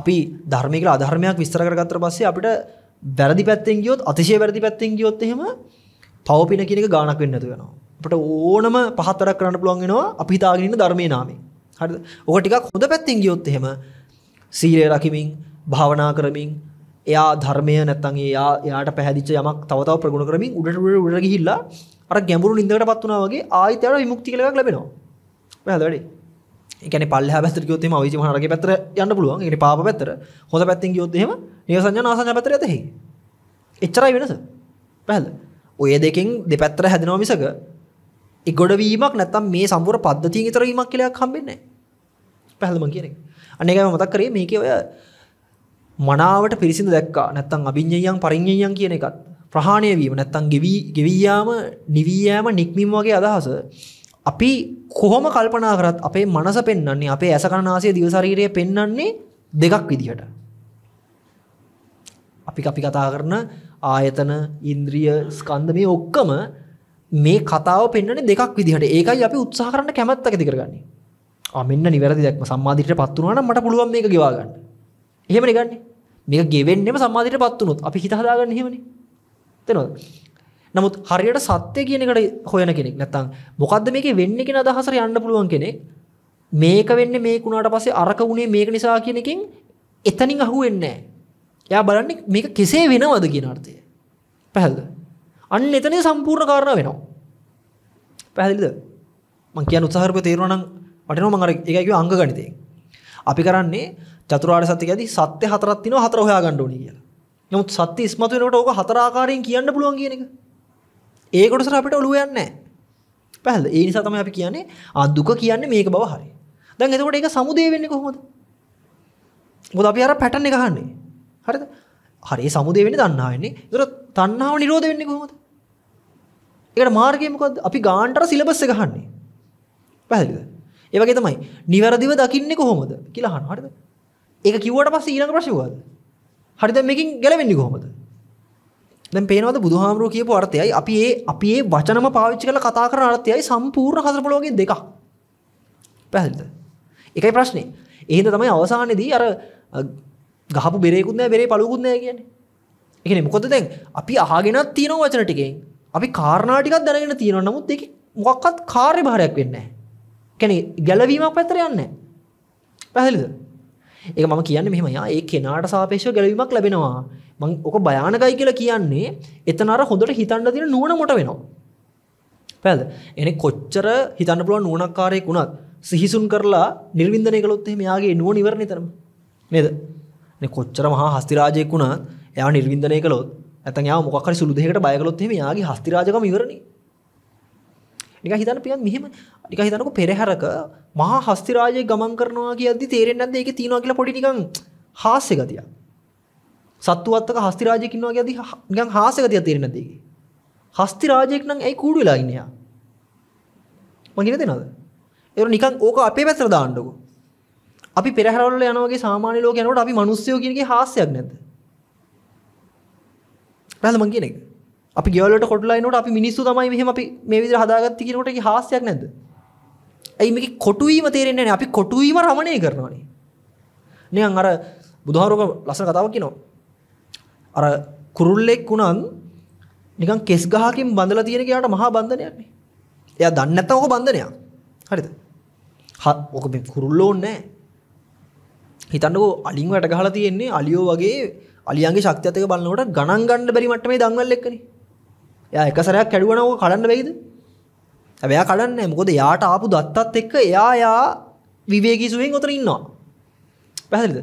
අපි ධර්මය කියලා අධර්මයක් විස්තර කරගත්තට පස්සේ අපිට වැරදි පැත්තෙන් ගියොත් අතිශය වැරදි පැත්තෙන් ගියොත් එහෙම පව පින කියන එක ගාණක් වෙන්නේ නැතු වෙනවා. අපිට ඕනම පහතරක් කරන්න පුළුවන් වෙනවා අපි හිතාගෙන ඉන්න ධර්මයේ නාමයෙන්. හරිද? ඕක ටිකක් හොඳ පැත්තෙන් ගියොත් එහෙම සීලය රකිමින් භාවනා කරමින් එයා ධර්මය නැත්තම් එයා එයාට පැහැදිච්ච යමක් තව තව ප්‍රගුණ කරමින් උඩට උඩට ගිහිල්ලා අර ගැඹුරු නිදකට පත්වනා වගේ ආයිතයට විමුක්ති කලක් ලැබෙනවා පැහදවැඩි එකන පල්ල පැතර ගොතම විච හරගේ පැතර යන්න පුළුවන් එට පාප පැත්තර හොඳ පැත්තිෙන් ගයොත්තෙම නිය සඥ ආසඥ පැතර ඇතෙහි එච්චරයි වෙනස පැහල ඔය දෙකින් දෙපැත්තර හැදනවා මිසක ගොඩවීමක් නැතම් මේ සම්පුර පද්ධතිය ඉතරවීමක් කියලයක් හම්බෙන්නේ පැහල්ම කියන අනකම මතක් කරේ මේක ඔය මනාවට පිරිසිදු දැක්කා නැත්තං අභිං්ඥයන් පරිංඥයන් කියන එකත් ප්‍රහාණය වීම නැත්තන් ගෙවීයාම නිවීයෑම නික්මීම වගේ අදහස අපි කොහොම කල්පනා කරත් අපේ මනස පෙන්න්නේ අපේ ඇස කරනාසය දිවසරීරය පෙන්නන්නේ දෙකක් විදිහට අපි අපි කතා කරන ආයතන ඉන්ද්‍රිය ස්කන්ධ මේ ඔක්කම මේ කතාව පෙන්න්නේ දෙකක් විදිහට ඒකයි අපි උත්සා කරන්න කැමත්ත ඇති කරගන්නේ අමන්න නිවැරදි දක්ම සම්මාධිට පත්වුණන මට පුළුවන් මේ ගවාගන්න එහෙමනි ගන්න මේ ගෙවෙන්නම සම්මාධිට පත්වනුත් අපි හිතාදාගන්න හෙමනේ තෙනොද නමුත් හරියට සත්‍ය කියනකට හොයන කෙනෙක් නැත්තං මොකක්ද මේක වෙන්න කෙන අදහසර යන්න පුළුවන් කෙනෙ මේක වෙන්න මේ කුණාට පස්සේ අරක වුණේ මේක නිසා කියනකින් එතනින් අහු වෙන්නේ යා බලන්නේ මේක කෙසේ වෙනවද කියන අර්ථය පැහැල්ද අන්න එතනේ සම්පූර්ණ කාරණ වෙනවා පැහැදිලිද මං කියන උත්සාහරප තේරුණා නම් වටිනවා මං අර ඒකයි කිව්ව අංක ගණිතයෙන් අපි කරන්නේ චතුරාර්ය සත්‍ය කියදී සත්‍ය හතරක් තියෙනවා හතර හොයා ගන්න ඕනේ කියලා නමුත් සත්‍ය ඉස්මතු වෙනකොට ඕක හතර ආකාරයෙන් කියන්න පුළුවන් කියන එක. ඒ කොටසට අපිට ඔළුව යන්නේ නැහැ. පැහැදිලි. ඒ නිසා තමයි අපි කියන්නේ ආ දුක කියන්නේ මේක බව හරි. දැන් එතකොට ඒක සමුදේ වෙන්නේ කොහොමද? මොකද අපි අර පැටර්න් එක අහන්නේ. හරිද? හරි ඒ සමුදේ වෙන්නේ තණ්හාවෙන්නේ. ඒතර තණ්හාව නිරෝධ වෙන්නේ කොහොමද? ඒකට මාර්ගය මොකද්ද? අපි ගාන්ට අර සිලබස් එක අහන්නේ. පැහැදිලිද? ඒ වගේ තමයි. නිවැරදිව දකින්නේ කොහොමද කියලා අහනවා. හරිද? ඒක කිව්වට පස්සේ ඊළඟ ප්‍රශ්නේ මොකද්ද? හරිද මේකින් ගැලවෙන්නේ කොහොමද? දැන් පේනවද බුදුහාමරෝ කියපු අර්ථයයි අපි ඒ අපි ඒ වචනම පාවිච්චි කරලා කතා කරන අර්ථයයි සම්පූර්ණ හතර පොළොවගේ දෙකක්. පැහැදිලිද? ඒකයි ප්‍රශ්නේ. එහෙනම් තමයි අවසානයේදී අර ගහපු බෙරේකුත් නැහැ බෙරේ පළුවකුත් නැහැ කියන්නේ. ඒ කියන්නේ මොකද දැන් අපි අහගෙනත් තියෙන වචන ටිකෙන් අපි කාරණා ටිකක් දැනගෙන තියෙනවා නමුත් ඒකේ මොකක්වත් කාර්යභාරයක් වෙන්නේ නැහැ. කියන්නේ ගැළවීමක් පැත්තට යන්නේ නැහැ. පැහැදිලිද? ඒක මම කියන්න මෙහම යා ඒ කෙනාට සාපේක්ෂව ගැලවීමක් ලැබෙනවා මං ඕක භයානකයි කියලා කියන්නේ එතනර හොඳට හිතන්න තියෙන නුවණ මොට වෙනවා පැද එන කොච්චර හිතන්න පුළුවන් නුවණක්කාරයෙක් වුණත් සිහිසුන් කරලා නිර්වින්දනය කළොත් එහෙම යාගේ නුවණ ඉවර නිතරම නේද කොච්චර මහා හස්තිරාජයෙක් වුණත් එයා නිර්වින්දනය කළොත් නැත්නම් එයා මොකක් හරි සුළු දෙයකට බය කළොත් එහෙම එයාගේ හස්තිරාජකම ඉවරනේ නික හිතන පියත් මෙහෙම නික හිතනක පෙරහැරක මහා හස්තිරාජය ගමන් කරනවා කියද්දි තේරෙන්නේ නැද්ද ඒකේ තියනවා කියලා පොඩි නිකන් හාස්‍ය ගතියක් සත්තුවත්තක හස්තිරාජයෙක් ඉන්නවා කියද්දි නිකන් හාස්‍ය ගතියක් තේරෙන්නේ නැද්ද ඒකේ හස්තිරාජයෙක් නම් ඇයි කූඩු වෙලා ඉන්නේ යා මං කියන දෙනවද ඒක නිකන් ඕක අපේ පැත්තට දාන්නකෝ අපි පෙරහැරවල යනවගේ සාමාන්‍ය ලෝක යනකොට අපි මිනිස්සුයෝ කියනගේ හාස්‍යයක් නැද්ද? පැහැදිලි මං කියන එක. අපි ගෙවලට කොටලයිනට අපි මිනිස්සු තමයි මෙහම අපි මේ විදිර හදාගත් කියනට හාසයක් නැද ඇයි මේ කොටුවීම තේරෙන්නේ අපි කොටුවීම රමණය කරනවානේ නියන් අර බුදුහාරෝක ලස්සන කතාව කියනවා අර කුරුල්ලෙක් වුණන් නිකන් කෙස් ගහකින් බඳලා තියෙන කෙනාට මහා බන්ධනයක් නේ එයා දන්නේ නැත්තම් ඕක බන්ධනයක් හරිද ඕක මේ කුරුල්ලෝ නෑ හිතන්නකෝ අලින් වැට ගහලා තියෙන්නේ අලියෝ වගේ අලියන්ගේ ශක්තියත් එක බලනකොට ගණන් ගන්න බැරි මට්ටමේ දන්වල් එක්කනේ ය එකසරයක් කැඩුවනක කලන්න වෙයිද ඇබයා කලන්න මොකොද යාට ආපු දත්තත් එක්ක එයා යා විවේගිසුවෙන් ඔතර ඉන්නවා පැහරිද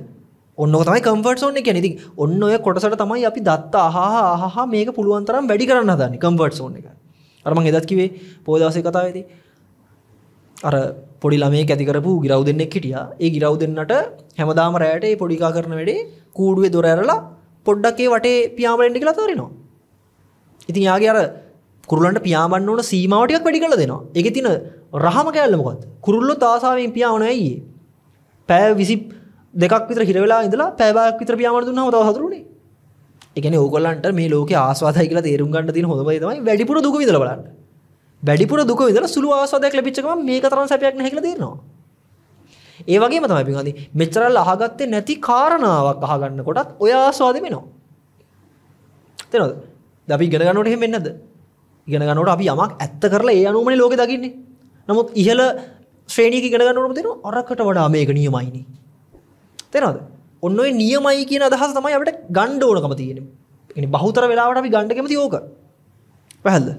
ඔන්න තමයි කම්පර්ට ෝන එක නති ඔන්න ඔය කොටසට තමයි අපි දත්තා හා හා මේක පුළුවන්තරම් වැඩි කරන්න දන්න කම්පර්ට් ෝන එක අරමං එදත්කිවේ පෝදවස කතාවේදී අර පොඩි ළමේ ඇතිකරපු ගිරව් දෙන්නෙක් හිටිය ඒ ගිරව් දෙන්නට හැමදාම රෑට පොඩිකා කරන වැඩේ කූඩුවේ දොරඇරලා පොඩ්ඩක්කේ වටේ පියාමරෙන්ඩි කලා තරිනවා ඉතින් යාගේ අර කුරුල්ලන්ට පියාඹන්න ඕන සීමාව ටිකක් වැඩි කරලා දෙනවා. ඒකේ තියෙන රහම කැලල මොකද්ද? කුරුල්ලෝ තාසාවෙන් පියාඹන ඇයි? පැය 22ක් විතර හිර වෙලා ඉඳලා පැය භාගයක් විතර පියාඹන්න දුන්නාම තව හතුරුනේ. ඒ කියන්නේ ඕගොල්ලන්ට මේ ලෝකේ ආස්වාදයි කියලා තේරුම් ගන්න තියෙන හොඳම දේ තමයි වැඩිපුර දුක විඳලා බලන්න. වැඩිපුර දුක විඳලා සුළු ආස්වාදයක් ලැබිච්ච ගමන් මේක තරම් සැපයක් නැහැ කියලා තේරෙනවා. ඒ වගේම තමයි පින්වන්දි මෙච්චරල් අහගත්තේ නැති කාරණාවක් අහගන්නකොටත් ඔය ආස්වාදෙ වෙනවා. තේරෙනවද? අපි ඉගෙන ගන්නට එහෙම වෙන්නද ඉගෙන ගන්නට අපි යමක් ඇත්ත කරලා ඒ අනුමන ලෝක දකින්නේ නමුත් ඉහල ශ්‍රේණියක ඉගෙන ගන්නට දෙන අරකට වඩා මේක නියමයිනි තෙනද ඔන්න ඔය නියමයි කියන අදහස තමයි අපට ගණ්ඩ ඕනකම තියෙන බහුතර වෙලාවට අපි ගණ්ඩ කැමති ඕක පැහැල්ද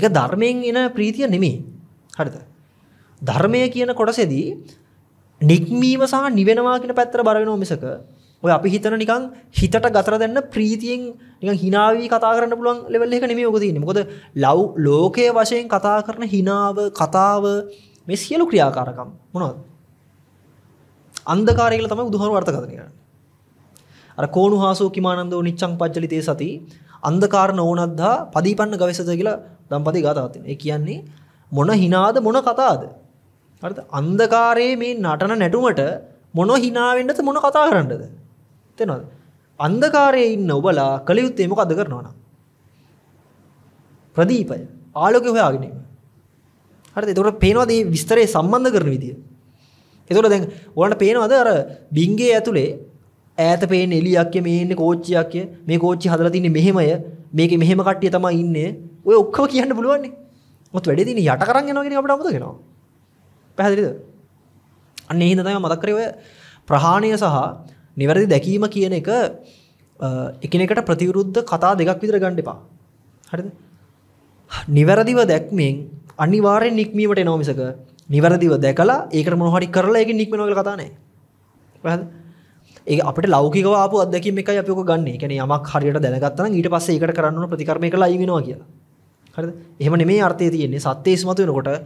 එක ධර්මයෙන් එන ප්‍රීතිය නෙමේ හරිද ධර්මය කියන කොටසෙදී නික්මීම සහ නිවෙනවා කියන පැත්තර බරවෙනවා මිසක ඔය අපි හිතන නිකං හිතට ගතර දෙන්න ප්‍රීතියෙන් නිකන් හිනාවී කතා කරන්න පුළුවන් ලෙවල් එක නෙමේ ඔකදන්න මොකද ලව් ලෝකයේ වශයෙන් කතා කරන හිනාව කතාව මේ සියලු ක්‍රියාකාරකම් මොනොත් අන්දකාරයල තම උදුහරු වර්තකතනය අර කෝනු හාසෝ කිමානන්දෝ නිච්චං පච්චලිතය සති අන්දකාරන ඕනද්දා පදීපන්න ගවසද කියලා දම්පති ගාතාවත්තින ඒ කියන්නේ මොන හිනාද මොන කතාද අන්දකාරයේ මේ නටන නැටුමට මොන හිනාවෙන්නද මොන කතා කරන්නද තේනවද? අන්ධකාරයේ ඉන්න ඔබලා කල යුත්තේ මොකද කරනවනම්? ප්‍රදීපය ආලෝකය හොයාගෙන ඉන්න. හරිද? එතකොට පේනවද මේ විස්තරේ සම්බන්ධ කරන විදිය? එතකොට දැන් ඔයාලට පේනවද අර බින්ගේ ඇතුලේ ඈත පේන එලියක් මේ ඉන්නේ කෝච්චියක් මේ කෝච්චි හදලා තින්නේ මෙහෙමය මේකේ මෙහෙම කට්ටිය තමයි ඉන්නේ ඔය ඔක්කොම කියන්න පුළුවන්නේ මොකද වැඩේ තියෙන්නේ යට කරන් යනවා කියන එක අපිට අමතක වෙනවා පැහැදිලිද අන්න ඒ හින්දා තමයි මතක් කරේ ඔය ප්‍රහාණය සහ නිවැරදි දැකීම කියන එක එකනෙකට ප්‍රතිවරුද්ධ කතා දෙකක් විතර ගණ්ඩිපා හරිද නිවැරදිව දැක්මෙන් අනිවාරෙන් නික්මීමට නෝමිසක නිවැරදිව දැකලා ඒක මොහරි කරලා එක නික්මනවල කතානෑ ඒ අපට ලෞකික ආපු අදැකීම එක අපික ගන්න එකන යමක් හරියට දැනගත්තන ඊට පස්සේ එකට කරන්න ප්‍රතිකරමය කලා ඉගෙනවා කියලා හරි එහෙම මේ අර්ථය තියෙන්නේ සත්‍යය ඉස්මතු වෙනකොට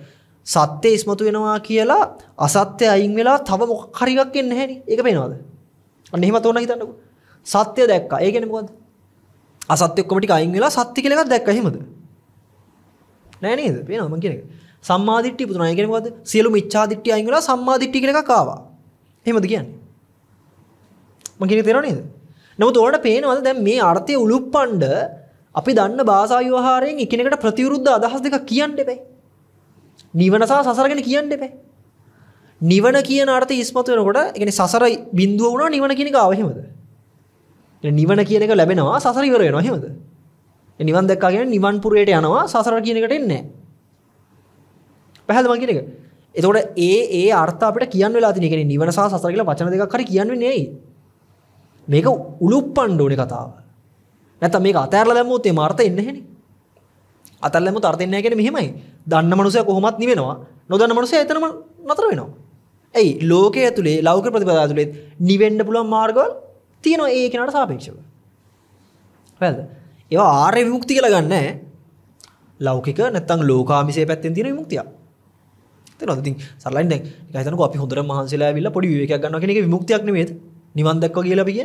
සත්‍යය ඉස්මතු වෙනවා කියලා අසත්‍ය අයින් වෙලා තව මොක් හරිගක් එන්න හැනි එක පේනවාද අන්න එහෙම තෝරන හිතන්නකෝ. සත්‍ය දැක්කා. ඒ කියන්නේ මොකද්ද? අසත්‍ය ඔක්කොම ටික අයින් වෙලා සත්‍ය කියලා එකක් දැක්කා එහෙමද? නෑ නේද? පේනවා මම කියන එක. සම්මාදිට්ඨිය පුදුනා. ඒ කියන්නේ මොකද්ද? සියලුම ඉච්ඡාදිට්ඨිය අයින් වෙලා සම්මාදිට්ඨිය කියලා එකක් ආවා. එහෙමද කියන්නේ? මම කියන එක තේරෙනව නේද? නමුත් ඔයාලට පේනවද දැන් මේ අර්ථය උලුප්පණ්ඩ අපි දන්න භාෂා ව්‍යවහාරයෙන් එකිනෙකට ප්‍රතිවිරුද්ධ අදහස් දෙකක් කියන්න එපැයි. නිවන සහ සසර ගැන කියන්න එපැයි. නිවන කියන අර්ථය ඉස්මතු වෙනකොට يعني සසර බිඳුව වුණා නිවන කියන එක ආව එහෙමද? නිවන කියන එක ලැබෙනවා සසර ඉවර වෙනවා එහෙමද? නිවන් දැක්කා කියන්නේ නිවන් පුරයට යනවා සසර කියන එකට එන්නේ නැහැ. පැහැදිලි මං කියන එක. එතකොට ඒ ඒ අර්ථ අපිට කියන්න වෙලා තියෙන. يعني නිවන සහ සසර කියලා වචන දෙකක් හරි කියන්නේ නෑයි. මේක උලුප්පන්න ඕනේ කතාව. නැත්තම් මේක අතහැරලා දැම්මොත් මේ අර්ථය එන්නේ නැහනේ. අතහැරලා දැම්මොත් අර්ථය එන්නේ නැහැ කියන්නේ මෙහෙමයි. දන්න මනුස්සයා කොහොමත් නිවෙනවා. නොදන්න මනුස්සයා එතනම නතර වෙනවා. ඇයි ලෝකය ඇතුළේ ලෞක ප්‍රතිපදා තුළෙත් නිවෙන්ඩ පුළුවන් මාර්ගවල් තියෙනවා ඒ කෙනට සාපේක්ෂව වැද ඒ ආරය විමුක්ති කියල ගන්න ලෞකික නැත්තං ලෝකාමිසේ පැත්තෙන් තියෙන විමුක්තිය ති සරලයින් ගතන අපි හොඳර මහන්සේලා විල්ල පොඩි වේක ගන්න කෙනෙ විමුක්තියක් නවේද නිවන්දක්ව කියලපිය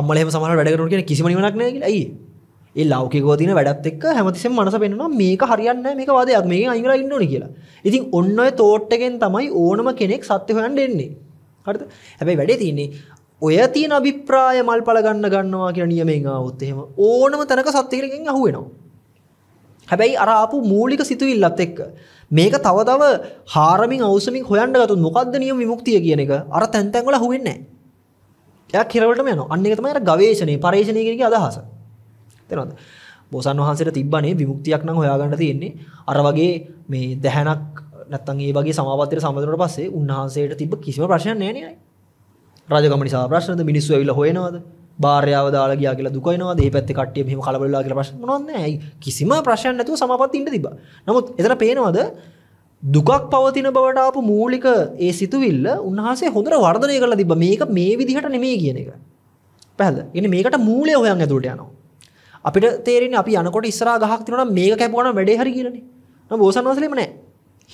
අම්මලෙම සමහ වැඩකරු කියෙන කිසිම නිවනක් නෑ ඇයි ඒ ලෞකිකෝ තින වැඩත් එක් හැමතිසෙන් මනස පෙන්නවා මේක හරියන්න මේක වාදයක් මේ අංගලා ඉන්නන කියලා ඉතින් ඔන්න තෝට්ටකෙන් තමයි ඕනම කෙනෙක් සත්‍ය හොයන් එන්නේ හරිත හැබැයි වැඩේ තියන්නේ ඔය තියෙන අභිප්‍රාය මල් පලගන්න ගන්නවා කියෙන නියමෙන් අවුත් එහෙම ඕනම තැනක සත්‍යකරකින් අහුවෙනවා හැබැයි අරාපු මූලික සිතුවිල්ලත් එක්ක මේක තවතව හාරමින් අවසමින් හොයන්ට ගතු මොකක්ද නියම විමුක්තිය කියන එක අර තැන්තැන්ගල හුවෙන්නේ එය කෙරවලට යන අන්න එකතමයි ගවේශනය පර්ේෂණයකගේ අදහස තෙනවද බෝසන් වහන්සට තිබන්නේ විමුක්තියක් නම් හොයාගන්න තියෙන්නේ අර වගේ මේ දැහැනක් නැත්තන් ඒ වගේ සමාවතර සමඳරට පස්සේ උන්වහන්සේට තිබ කිසිම ප්‍රශ්න නෑනයි රජකම නිසා ප්‍රශ්නද මිනිස්සු ඇවිල්ලා හොයනවද භාර්යාව දාලා ගියා කියලා දුක වෙනවද? මේ පැත්තේ කට්ටිය මෙහෙම කලබල වෙලා කියලා ප්‍රශ්න මොනවත් නැහැ. කිසිම ප්‍රශ්නයක් නැතුව සමාපත්තිය ඉන්න තිබ්බා. නමුත් එතන පේනවද දුකක් පවතින බවට ආපු මූලික ඒ සිතුවිල්ල උන්වහන්සේ හොඳට වර්ධනය කරලා තිබ්බා. මේක මේ විදිහට නෙමෙයි කියන එක. පැහැදිලිද? ඉන්නේ මේකට මූලය හොයන් ඇතුළට යනවා. අපිට තේරෙන්නේ අපි යනකොට ඉස්සරහා ගහක් තියෙනවා මේක කැපුවා නම් වැඩේ හරි කියලානේ. නම බෝසත් වහන්සේලෙම නැහැ.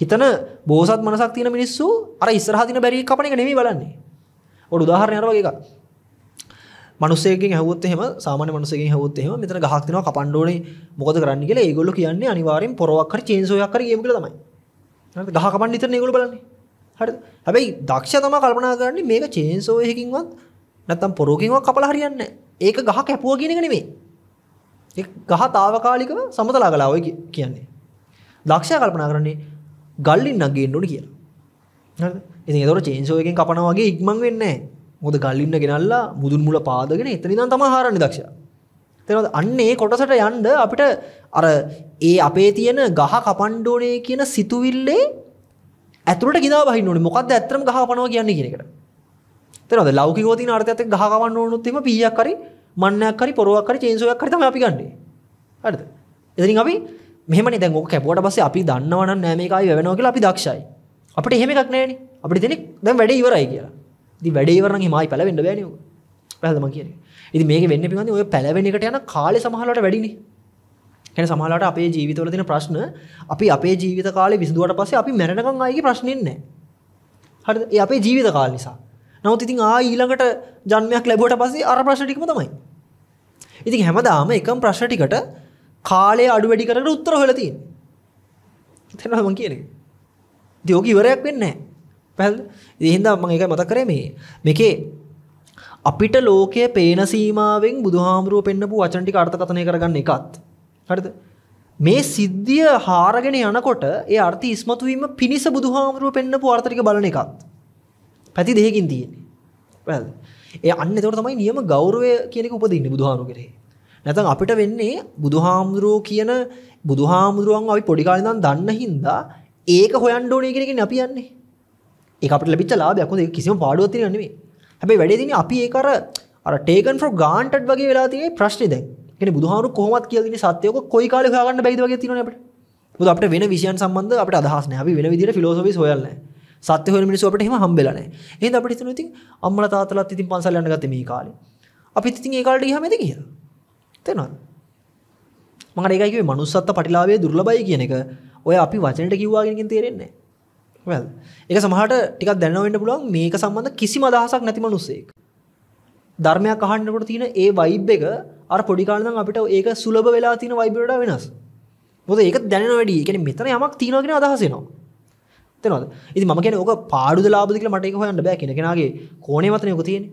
හිතන බෝසත් මනසක් තියෙන මිනිස්සු අර ඉස්සරහා තියෙන බැරි කපණ එක නෙමෙයි බලන්නේ. ඔය උදාහරණයක් අර වගේ එකක්. මනුස්සයෙක්ගෙන් ඇහුවොත් එහෙම සාමාන්‍ය මනුස්සයෙක්ගෙන් ඇහුවොත් එහෙම මෙතන ගහක් තියෙනවා කපන්න ඕනේ මොකද කරන්න කියලා ඒගොල්ලෝ කියන්නේ අනිවාර්යෙන් පොරවක් හරි චේන්සෝයක් හරි ගේමු කියලා තමයි. හරිද? ගහ කපන්න විතරනේ ඒගොල්ලෝ බලන්නේ. හරිද? හැබැයි දක්ෂයා තමයි කල්පනා කරන්නේ මේක චේන්සෝ එකකින්වත් නැත්තම් පොරකින්වත් කපලා හරියන්නේ නැහැ. ඒක ගහ කැපුවා කියන එක නෙමෙයි. ගහ తాවකාලිකව සමතලා කළා ඔය කියන්නේ. දක්ෂයා කල්පනා කරන්නේ ගල්ලින්නක් ගේන්න ඕනේ කියලා. හරිද? ඉතින් ඒතකොට චේන්සෝ එකෙන් කපනවා වගේ ඉක්මන් වෙන්නේ නැහැ. මොකද ගල්ලින්න ගෙනල්ලා මුදුන් මුල පාදගෙන එතන ඉඳන් තමයි හරන්නේ දක්ෂයා. තේරෙනවද? අන්න ඒ කොටසට යන්න අපිට අර ඒ අපේ තියෙන ගහ කපන්න ඕනේ කියන සිතුවිල්ලේ ඇතුළට ගිනා බහින්න ඕනේ. මොකද්ද ඇත්තම ගහ කපනවා කියන්නේ කියන එකට. තේරෙනවද? ලෞකිකව තියෙන අර්ථයත් එක්ක ගහ කවන්න ඕනොත් එහෙම පීයක් හරි මන්නයක් හරි පොරුවක් හරි චේන්සුවක් හරි තමයි අපි ගන්නේ. හරිද? එතනින් අපි මෙහෙමනේ දැන් ඕක කැපුවට පස්සේ අපි දන්නවනම් නෑ මේක ආයි වැවෙනවා කියලා අපි දක්ෂයි. අපිට එහෙම එකක් නෑනේ. අපිට දෙනෙක් දැන් වැඩේ ඉවරයි කියලා. ඉතින් වැඩේ ඉවර නම් එහමයි පැලවෙන්න බෑනේ ඕක. පැහැදිලිද මං කියන්නේ? ඉතින් මේක වෙන්නේ පිටින්ද ඔය පැලවෙන එකට යන කාලේ සමහරවට වැඩිනේ. කියන්නේ සමහරවට අපේ ජීවිතවල තියෙන ප්‍රශ්න අපි අපේ ජීවිත කාලේ විසඳුවට පස්සේ අපි මැරෙනකන් ආයේ ප්‍රශ්නෙන්නේ නෑ. හරිද? ඒ අපේ ජීවිත කාල නිසා. නමුත් ඉතින් ආ ඊළඟට ජන්මයක් ලැබුවට පස්සේ අර ප්‍රශ්න ටිකම තමයි. ඉතින් හැමදාම එකම ප්‍රශ්න ටිකට කාලය අඩු වැඩි කරගෙන උත්තර හොයලා තියෙනවා. එතන මම කියන්නේ. ඉතින් ඔක ඉවරයක් වෙන්නේ නැහැ. පැහැදිලිද? ඉතින් හින්දා මම ඒකයි මතක් කරේ මේ මේකේ අපිට ලෝකයේ පේන සීමාවෙන් බුදුහාමුදුරුව පෙන්නපු වචන ටික අර්ථකථනය කරගන්න එකත්. හරිද? මේ සිද්ධිය හාරගෙන යනකොට ඒ අර්ථ ඉස්මතු වීම පිණිස බුදුහාමුදුරුව පෙන්නපු අර්ථ ටික බලන එකත්. පැති දෙකකින් තියෙන්නේ. පැහැදිලිද? ඒ අන්න තොර තමයි නියම ගෞරවය කියනෙක උපදින්න බුදුහාරු කරේ නැතන් අපිට වෙන්නේ බුදුහාමුදුරුවෝ කියන බුදුහාමුදුරුවන් අපි පොඩිකාලදන් දන්න හින්දා ඒක හොයන් ඩෝනය කෙනෙ අපි යන්නේ ඒ අපට ලබිච්ච ලාභයක්කොද කිසිම පාඩුවත්තිය නෙවේ හැබයි වැඩදින අපි ඒකර අර ටේකන් ෆෝ ගාන්ට් වගේ වෙලාතිේ ප්‍රශ්නි දැන් කෙන බුදුහාරු කොහොමත් කියලගෙන සත්‍යයක කොයි කාල හගන්න බැයිදවගේ තිනනට බුද අපට වෙන විෂයන් සම්බන්ධ අපට අදහස්න අපි වෙන විදිර ෆිලෝසොි සොයල්න්නේ සත්‍ය හොයන මිනිස්සු අපිට එහෙම හම්බෙලා නැහැ. එහෙනම් අපිට හිතෙනවා ඉතින් අම්මලා තාත්තලාත් ඉතින් පන්සල් යන්න ගත්තේ මේ කාලේ. අපිත් ඉතින් ඒ කාලේට ගියාම එද කියලා. තේරෙනවද? මම අර ඒකයි කිව්වේ manussත්ත පටිලාභයේ දුර්ලභයි කියන එක ඔය අපි වචනෙට කිව්වා කියන එකෙන් තේරෙන්නේ නැහැ. well ඒක සමහරට ටිකක් දැනනවා වෙන්න පුළුවන් මේක සම්බන්ධ කිසිම අදහසක් නැති මිනිස්සෙක්. ධර්මයක් අහන්නකොට තියෙන ඒ vibe එක අර පොඩි කාලේ නම් අපිට ඒක සුලභ වෙලා තියෙන vibe වලට වෙනස්. මොකද ඒක දැනෙන වැඩි. ඒ කියන්නේ මෙතන යමක් තියෙනවා කියන අදහස එනවා. තෙනවද ඉති ම කියන ඕක පාඩු ලාබදික මටක හොයන්න බෑ කියෙන කෙනගේ කෝනේමතන යොක තියෙන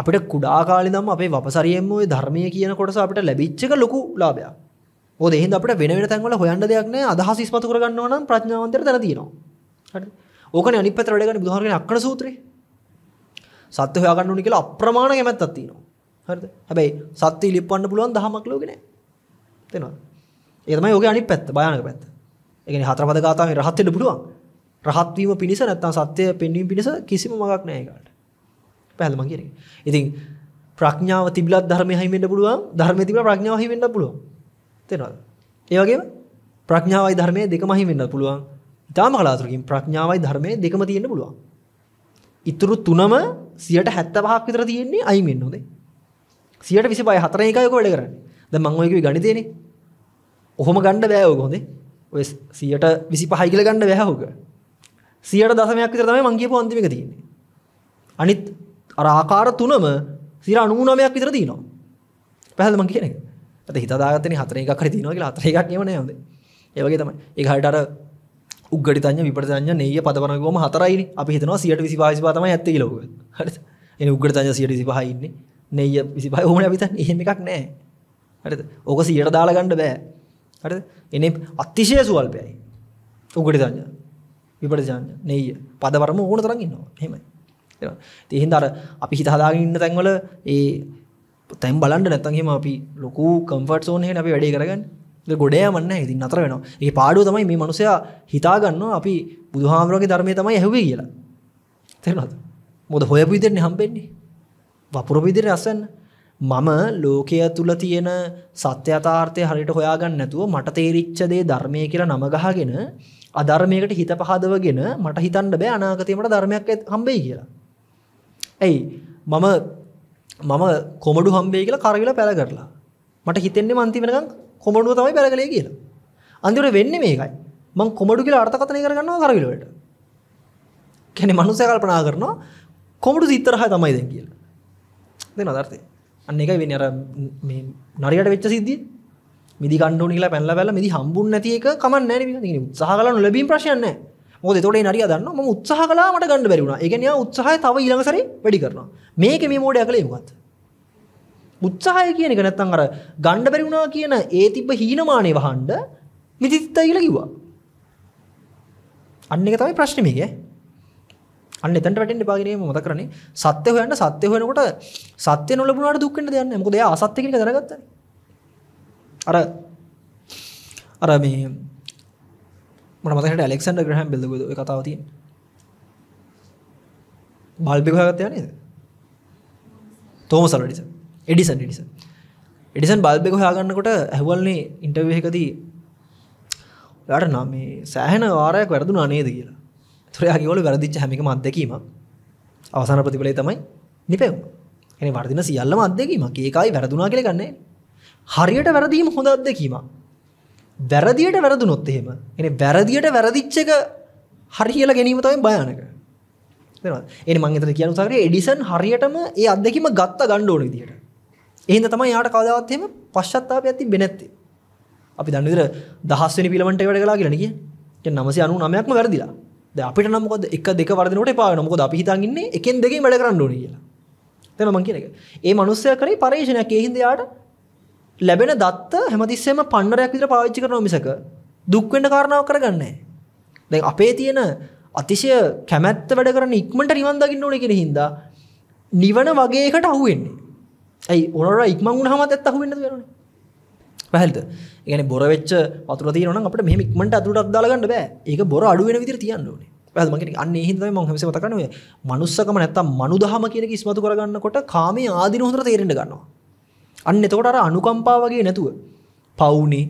අපිට කුඩාකාල දම් අපේ වපසරියම ධර්මය කියන කොටස අපට ලැබිච්චක ලොකු ලාබයා ඕද එහිද අපට වෙන තැන්වල හොයන්න දෙයක්න අදහස ස්මතු කරගන්න නම් ප්‍රඥාවන්තර දරතිනවා ඕකන අනි පතරටගන බුදුහරගෙන අක්න සූත්‍රය සත්‍ය හොයාගන්න නිකල අප්‍රමාණ කැමැත් අත්තිනවා හරද හැබයි සත්‍යය ලිප්පන්න පුළුවන් දහමක් ලෝගෙන තෙනවා එතමයි ඕක අනි පැත්ත භයනක පැත්ත ඒ කියන්නේ හතරපද ගාථාවෙන් රහත් වෙන්න පුළුවන්. රහත් වීම පිණිස නැත්නම් සත්‍ය පෙන්වීම පිණිස කිසිම මඟක් නැහැ ඒකට. පැහැදිලි මං කියන්නේ. ඉතින් ප්‍රඥාව තිබිලත් ධර්මයේ හිමි වෙන්න පුළුවන්. ධර්මයේ තිබිලා ප්‍රඥාව හිමි වෙන්නත් පුළුවන්. තේරෙනවද? ඒ වගේම ප්‍රඥාවයි ධර්මයේ දෙකම හිමි වෙන්නත් පුළුවන්. ඊටාම කලාතුරකින් ප්‍රඥාවයි ධර්මයේ දෙකම තියෙන්න පුළුවන්. ඉතුරු තුනම 75ක් විතර තියෙන්නේ අයින් වෙන්න හොදේ. 125 හතරෙන් එකයි ඔක වැඩ කරන්නේ. දැන් මම ඔය කිව්වේ ගණිතේනේ. ඔහොම ගන්න බෑ ඔක හොදේ. ඔය සියට විසි පහයිගල ගන්න වැැහෝක සියට දසමයක් විතර තමයි මංගේ පොන්තිමික තියන්නේ අනිත් අර ආකාර තුනම සිර අනුනමයක් විතර දීනවා පැහල මං කියන ඇත හිතාගතන හතර එකක් කර තිනවා කියලා අතර එකක් කියවන යද ඒවගේ තමයි ඒහට අර උගටතය විපටතය නය පදනකම හතරයි අපි හිතනවා සියට විසි පාසි පතම ඇත්ත ලෝක එ උගටතය සියට සි පහයින්නේ නෙය විසි පහ ඕන විතන් එහෙම එකක් නෑ හරි ඕක සියට දාලා ගණ්ඩ බෑ හරිද? එනේ අතිශය සුවල්පයයි. උගුටි සංඥා. විපරිත සංඥා. නෙయ్య. පදවරම ඕන තරම් ඉන්නවා. එහෙමයි. එහෙනම් ඉතින් හින්දා අර අපි හිත හදාගෙන ඉන්න තැන්වල ඒ තැන් බලන්න නැත්නම් එහෙම අපි ලොකු කම්ෆර්ට් සෝන් එකේ අපි වැඩේ කරගන්නේ. ඒක ගොඩ යවන්නේ නැහැ. ඉතින් නතර වෙනවා. ඒකේ පාඩුව තමයි මේ මිනිස්සයා හිතා ගන්නවා අපි බුදුහාමරගේ ධර්මයේ තමයි ඇහුවේ කියලා. තේරුණාද? මොකද හොයපු විදිහට නේ හම්බෙන්නේ. වපුරපු විදිහට අසන්නේ. මම ලෝකය තුල තියෙන සත්‍යතාර්ථය හරියට හොයාගන්න නැතුව මට තේරිච්ච දේ ධර්මය කියලා නම ගහගෙන අධර්මයකට හිත පහදවගෙන මට හිතන්න බෑ අනාගතේ මට ධර්මයක් හම්බෙයි කියලා. ඇයි මම මම කොමඩු හම්බෙයි කියලා කරවිලා පැල කරලා. මට හිතෙන්නේ මන්ති වෙනකන් කොමඩුව තමයි පැල කළේ කියලා. අන්තිමට වෙන්නේ මේකයි. මං කොමඩු කියලා අර්ථකථනය කරගන්නවා කරවිල වලට. කියන්නේ මනුස්සයා කල්පනා කරනවා කොමඩු සිත්තරහා තමයි දැන් කියලා. දෙන අදර්ථය. අන්න එක වෙන අර නරියට වෙච්ච සිද්ධිය මිදි කණ්ඩුවන කියලා පැල්ල බැල මිදි හම්බුන් නැති එක කමන්න නෑ උත්සාහ කලන්න ලැබීම ප්‍රශ්යන්න මොද තොට නරිය දන්න ම උත්සාහ කලා මට ගන්න බැරුණා එකන උත්සාහය තව ඊළඟසර වැඩි කරනවා මේක මේ මෝඩය කළ මුත් උත්සාහය කියන එක නැත්තන් අර ගණ්ඩ බැරිුණා කියන ඒ තිබ හීනමානය වහන්ඩ මිදිත්තයි කියලා කිව්වා අන්න එක තමයි ප්‍රශ්නමිගේ අන්න එතනට වැටෙන්න එපා කියන එක මතක කරන්නේ. සත්‍ය හොයන්න සත්‍ය හොයනකොට සත්‍ය නොලබුණාට දුක් වෙන්න දෙයක් නැහැ. මොකද එයා අසත්‍ය කියන එක දැනගත්තානේ. අර අර මේ මට මතක හිටිය ඇලෙක්සැන්ඩර් ග්‍රෑහම් බෙල් දුක ඔය කතාව තියෙන්නේ. බල්බ් එක හොයාගත්තා නේද? Thomas Edison. Edison Edison. Edison bulb එක හොයාගන්නකොට ඇහුවල්නේ ඉන්ටර්විව් එකදී ඔයාට නම් මේ සෑහෙන වාරයක් වැරදුනා නේද කියලා. තුරයාගේවල වැරදිච් හැමික අදකීම අවසාන ප්‍රතිඵලේ තමයි නිපැවුම් එන වර්දින සියල්ලම අදකීමක් ඒකයි වැරදුනා කියල ගන්නේ හරියට වැරදීම හොඳ අදකීම වැරදියට වැරදුනොත් එහෙම එන වැරදියට වැරදිච්චක හරි කියලා ගැනීම තමයි භයානක එන මංගතර කියන සරේ එඩිසන් හරියටම ඒ අදකීම ගත්ත ගණ්ඩ ඕන විදිහට එහෙම තමයි යාට කවදාවත් එහෙම පශ්චත්තාපය ඇති වෙන්නේ අපි දන්න විතර දහස්වෙනි පිලමන්ට වැඩ කළා කියලා නේ කියන්නේ 999ක්ම වැරදිලා අපිට නමකොද එක දෙක වරදිනට පාන මොකද අපි හිතාගන්නේ එකෙන් දෙකින් වැඩ කරන්න ඕන කියලා තැන මං කියන එක ඒ මනුස්සය කරේ පර්ේෂණයක් ඒහින්දයාට ලැබෙන දත්ත හැමතිස්සම පන්නරයක් විතර පාවිච්චි කරන මිසක දුක්වෙන්න කාරණාව කරගන්නේ දැ අපේ තියෙන අතිශය කැමැත්ත වැඩ කරන ඉක්මට නිවන්දකින්න ඕන කෙන හින්දා නිවන වගේකට අහුවෙන්නේ ඇයි ඕනට ඉක්මං හමත් ඇත් අහුවෙන්න වෙරන්නේ පැහල්ද ගැන බොරවෙච්ච පතුර තියන අපට මෙමක්මට අතුරටක් දාලගන්න බෑ ඒක බොර අඩුවෙන විදිර තියන්නනේ මගේ අන්න හිද මහස තකනුවේ මනුස්සකම නැත්තම් මනුදහම කියෙනෙ ඉස්මතු කරගන්න කොට කාමේ ආදින හොඳර තේරෙන්ට ගන්නවා අන්න එතකොට අර අනුකම්පාවගේ නැතුව පවුනි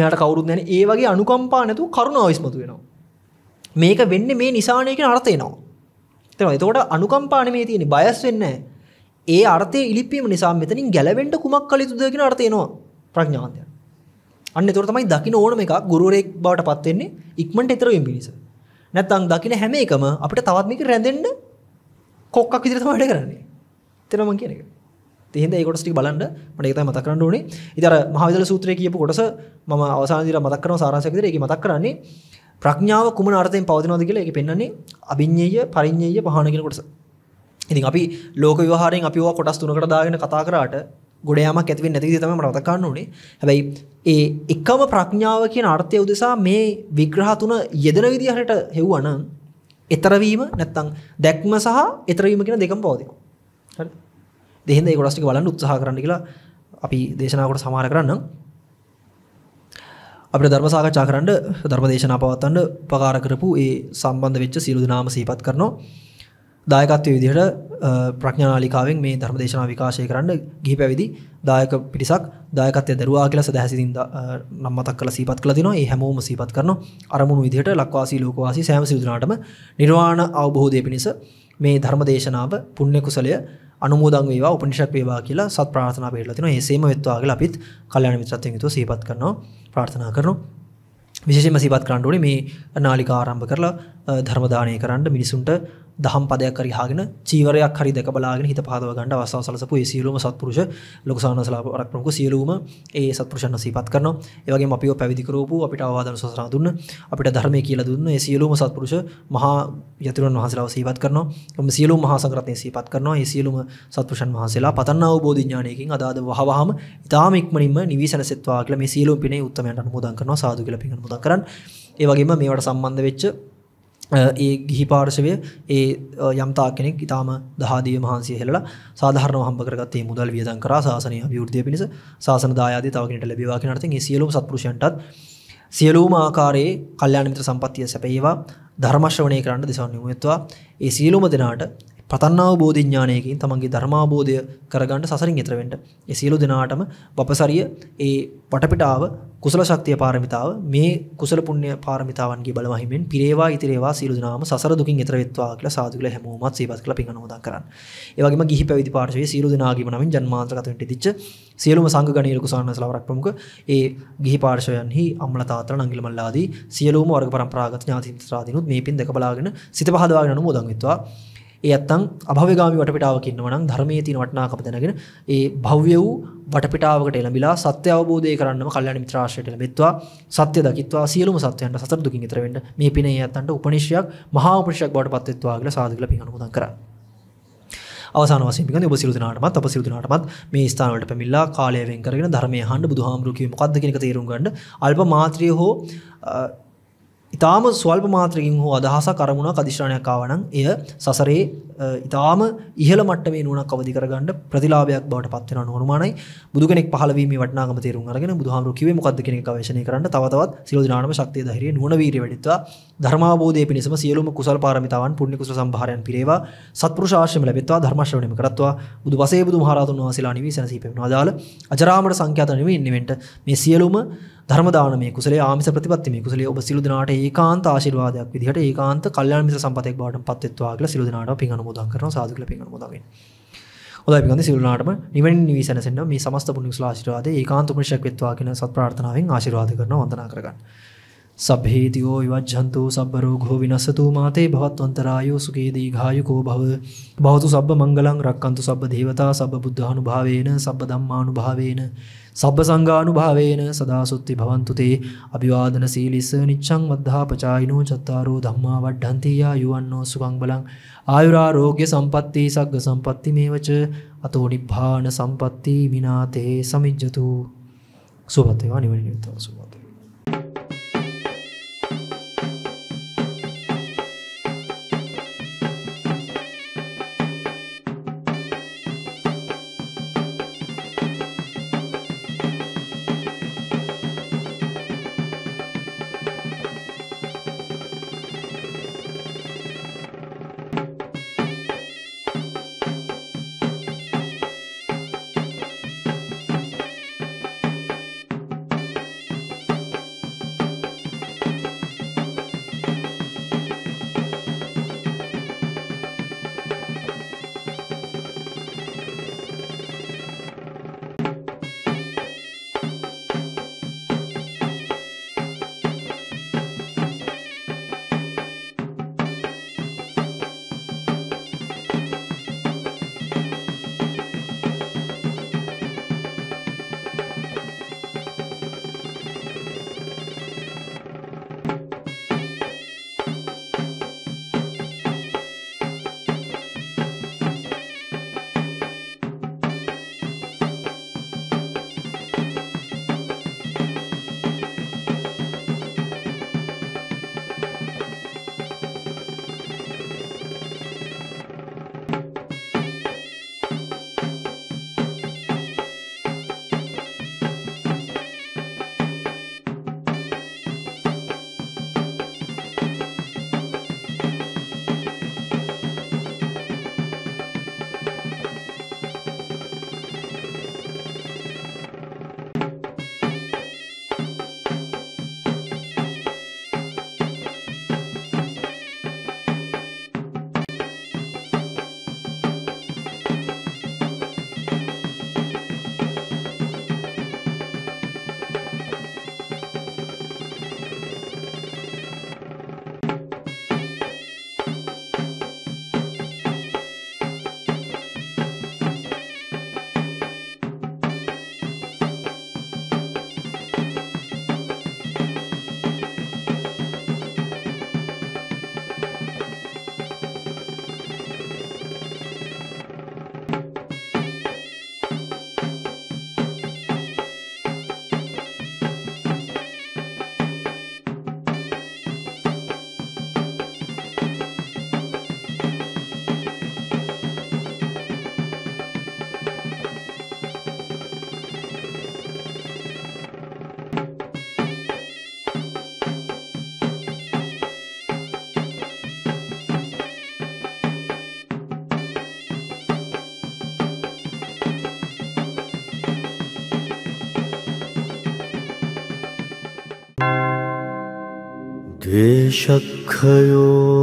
මෙට කවුරු දැන ඒ වගේ අනුකම්පා නැතු කරුණාව ඉස්මතු වෙනවා මේක වෙන්න මේ නිසානයකෙන අර්ථයනවා තෙන එතකොට අනුකම්පාන මේ තියෙන බයස් වෙන්නේ ඒ අර්ථය ඉලිපීම නිසා මෙතනින් ගැලවෙන්ට කුමක් කලිතුද කියන අර්ථයනවා ප්‍රඥාන්තය. අන්න තොර තමයි දකින ඕනම එකක් ගුරුවරෙක් බවට පත්වෙන්නේ ඉක්මට එතරවෙන් පිනිස. නැත්තං දකින හැම එකම අපට තවත්මික රැඳෙන්ඩ කොක්කක් විදිරත වැඩ කරන්නේ තෙනම කියන එක. තිහෙද ඒකොටස්ටි බලන්න මට ඒතයි මතක් කරන්න ඕනේ ඉතර මහවිදල සූත්‍රය කියපු කොටස මම අවසානදිර මතක් කරන සාරංශකදර ඒක මතක් කරන්නේ ප්‍රඥාව කුමන අර්ථයෙන් පවතිනවද කියලා ඒක පෙන්වන්නේ අභිඤ්ඤය පරිඤ්ඤය පහන කියන කොටස. ඉතින් අපි ලෝක විවාහරෙන් අපි ඕවා කොටස් තුනකට දාගෙන කතා කරාට ගොඩ යාමක් ඇති වෙන්නේ නැති විදිහ තමයි මට මතක් ගන්න ඕනේ. හැබැයි ඒ එකම ප්‍රඥාව කියන අර්ථය උදෙසා මේ විග්‍රහ තුන යෙදෙන විදිහ හරියට හෙව්වනම් ඊතර වීම නැත්තම් දැක්ම සහ ඊතර වීම කියන දෙකම පවතිනවා. හරි. දෙහිඳ මේ කොටස් ටික බලන්න උත්සාහ කරන්න කියලා අපි දේශනාවකට සමාන කරන්නම්. අපිට ධර්ම සාකච්ඡා කරන්න ධර්ම දේශනා පවත්වන්න උපකාර කරපු ඒ සම්බන්ධ වෙච්ච සියලු දෙනාම සිහිපත් කරනවා. දායකත්වය විදිහට ප්‍රඥාලිකාවෙන් මේ ධර්ම දේශනා විකාශය කරන්න ගිහි පැවිදි දායක පිටිසක් දායකත්වය දරුවා කියලා සදැහැසිතින් නම් මතක් කරලා සීපත් කළා තිනවා. ඒ හැමෝම සීපත් කරනවා. අරමුණු විදිහට ලක්වාසී ලෝකවාසී සෑම සිවුදනාටම නිර්වාණ අවබෝධය පිණිස මේ ධර්ම දේශනාව පුණ්‍ය කුසලය අනුමෝදන් වේවා උපනිෂක් වේවා කියලා සත් ප්‍රාර්ථනා පිළිලා තිනවා. එසේම වෙත්වා කියලා අපිත් කල්යාණ මිත්‍රත්වයෙන් යුතුව සීපත් කරනවා. ප්‍රාර්ථනා කරනවා. විශේෂයෙන්ම සීපත් කරන්න ඕනේ මේ නාලිකා ආරම්භ කරලා ධර්මදානය කරන්න මිනිසුන්ට දහම් පදයක් කරහාගෙන චීවරයක් හරි දෙක බලාගෙන හිත පහදව ගන්න අවස්ථාව සලසපු ඒ සියලුම සත්පුරුෂ ලොකසානසලා රත්නමක සියලුම ඒ සත්පුරුෂයන් සිහිපත් කරනවා ඒ වගේම අපිව පැවිදි කරවපු අපිට අවවාදන සසරා දුන්න අපිට ධර්මය කියලා දුන්න ඒ සියලුම සත්පුරුෂ මහා යතුරුන් වහන්සේලාව සිහිපත් කරනවා එම් සියලුම මහා සංඝරත්නය සිහිපත් කරනවා ඒ සියලුම සත්පුරුෂන් වහන්සේලා පතන්නා වූ බෝධි ඥානයකින් අදාද වහවහම ඊටාම ඉක්මනින්ම නිවිසනසෙත්වා කියලා මේ සියලුම පිනේ උත්තමයන්ට අනුමෝදන් කරනවා සාදු කියලා පින් අනුමෝදන් කරන්නේ ඒ වගේම මේවට සම්බන්ධ වෙච්ච ඒ ගිහි පාර්ශවය ඒ යම්තා කෙනෙක් ඉතාම දහදිය මහන්සිය හෙලා සාධාරන හම්බකරගත්තේ මුදල් වියදන් කර සාසනය විෘද්ධිය පිණිස සාසන දායාද තවගෙනට ලැබවා නරති සියලූ සත්පුරුෂන්ටත් සියලූම ආකාරයේ කල්්‍යයානමිත්‍ර සම්පත්තිය සැපේවා ධර්මශ්‍රවනය කරන්න දෙසන් යමුත්වා ඒ සියලුම දෙනාට පතන්නාව බෝධිඥානයකින් තමන්ගේ ධර්මාබෝධය කරගන්නට සසරින් එතරවෙන්ට එසියලු දෙනාටම වපසරිය ඒ පටපිටාව කුසල ශක්තිය පාරමිතාව මේ කුසල පුුණ්‍ය පාරමිතාවන්ගේ බලවහිමෙන් පිරේවා ඉතරේවා සිරුනාම සසර දුකින් එතරවෙත්වා කියලා සාදුකල හැමෝමත් සේපත් කල පිහනෝද කරන්න ඒවගේම ගිහි පැවිදි පාර්ශය සිරු දෙනාගීම නමින් ජන්මාන්ත්‍රකතට දිච්ච සියලුම සංග ගනීර කුසාන්න සලවරක්පමක ඒ ගිහි පාර්ශවයන්හි අම්ල තාතර නංගිලමල්ලාදී සියලූම වර්ග පරම්පරාගත් ඥාතින්ත්‍රාදිනුත් මේ පින් දෙක බලාගෙන සිත පහදවාගෙන මුදන්ගත්වා ඒ ඇත්තං අභවගාමි වටපිටාවක් ඉන්නවනම් ධර්මයේ තියෙන වටිනාකම දැනගෙන ඒ භව්‍ය වූ වටපිටාවකට එළඹිලා සත්‍ය අවබෝධය කරන්නම කල්යාණ මිත්‍රාශ්‍රයට ලැබෙත්වා සත්‍ය දකිත්වා සියලුම සත්‍යයන්ට සතර දුකින් ඈතර වෙන්න මේ පින ඒ ඇත්තන්ට උපනිෂයක් මහා උපනිෂයක් බවට පත් වෙත්වා කියලා සාදු කියලා පින් අනුමෝදන් කරා අවසාන වශයෙන් පිළිගන්න ඔබ සිළු දිනාටමත් අප සිළු දිනාටමත් මේ ස්ථාන වලට පැමිණලා කාලය වෙන් කරගෙන ධර්මයේ අහන්න බුදුහාමුදුරු කිව්වේ මොකද්ද කියන එක තේරුම් ගන්න අල්ප මාත්‍රිය හෝ ඉතාම ස්වල්ප මාත්‍රකින් හෝ අදහස කරමුණක් අධිශ්‍රණයක්කාවනං එය සසරේ ඉතාම ඉහළ මට මේ නුවනක් අවධිකරගන්න ප්‍රතිලාභයක් බවට පත්වන නොර්මාණයි බුදු කෙනෙක් පහලවීම වටනාම තේරු අරගෙන බුදුහාමරු කිවේ මොකක්ද කෙනෙක් වශනය කරන්න තවතවත් සිරෝධනාම ශක්තිය දහිරේ නුවනවීර වැඩිත්වා ධර්මාබෝධය පිණිසම සියලුම කුසල් පාරමිතාවන් පුුණිකුස සම්භාරයන් පිරේවා සත්පුරුෂාශම ලැබෙත්වා ධර්මශ්‍රණයම කරත්වා බුදු පසේ බුදු මහරතුන් වහසලා නිවී සැසීපෙන අදාල අජරාමට සංඛ්‍යාතනව ඉන්නවෙන්ට මේ සියලුම ධර්මදානමේ කුසලේ ආමිස ප්‍රතිපත්තිමේ කුසලේ ඔබ සිළු දිනාට ඒකාන්ත ආශිර්වාදයක් විදිහට ඒකාන්ත කල්යාණ මිස සම්පතක් බවට පත් වෙත්වා කියලා සිළු දිනාට පින් අනුමෝදන් කරනවා සාදු කියලා පින් අනුමෝදන් වෙනවා. හොඳයි පිගන්ද සිරුනාටම නිවන් නිවිසනසෙන්න මේ සමස්ත පුණ්‍ය කුසල ආශිර්වාදේ ඒකාන්ත උපනිෂක් වෙත්වා කියන සත් ප්‍රාර්ථනාවෙන් ආශිර්වාද කරනවා වන්දනා කරගන්න. සබ්බේතියෝ විවජ්ජන්තු සබ්බ රෝගෝ විනස්සතු මාතේ භවත්වන්තරායෝ සුඛේ දීඝායුකෝ භව භවතු සබ්බ මංගලං රක්칸තු සබ්බ දේවතා සබ්බ බුද්ධානුභාවේන සබ්බ ධම්මානුභාවේන සබ්බ සංගානු භාවේන සදාසුත්ති භවන්තුතේ අභිවාදන සීලිස නිච්චං වද්ධාපචායිනෝ චත්තාරෝ ධම්මා වඩ්ඩන්තියා යුවන්නෝ සුඛං බලං ආයුරා රෝග්‍ය සම්පත්‍ති සග්ග සම්පත්‍ති මේවච අතෝ නිබ්බාන සම්පත්‍ති මිනාතේ සමිජ්ජතු සුභත් වේවා නිවන නිවිතව සුභ शखयो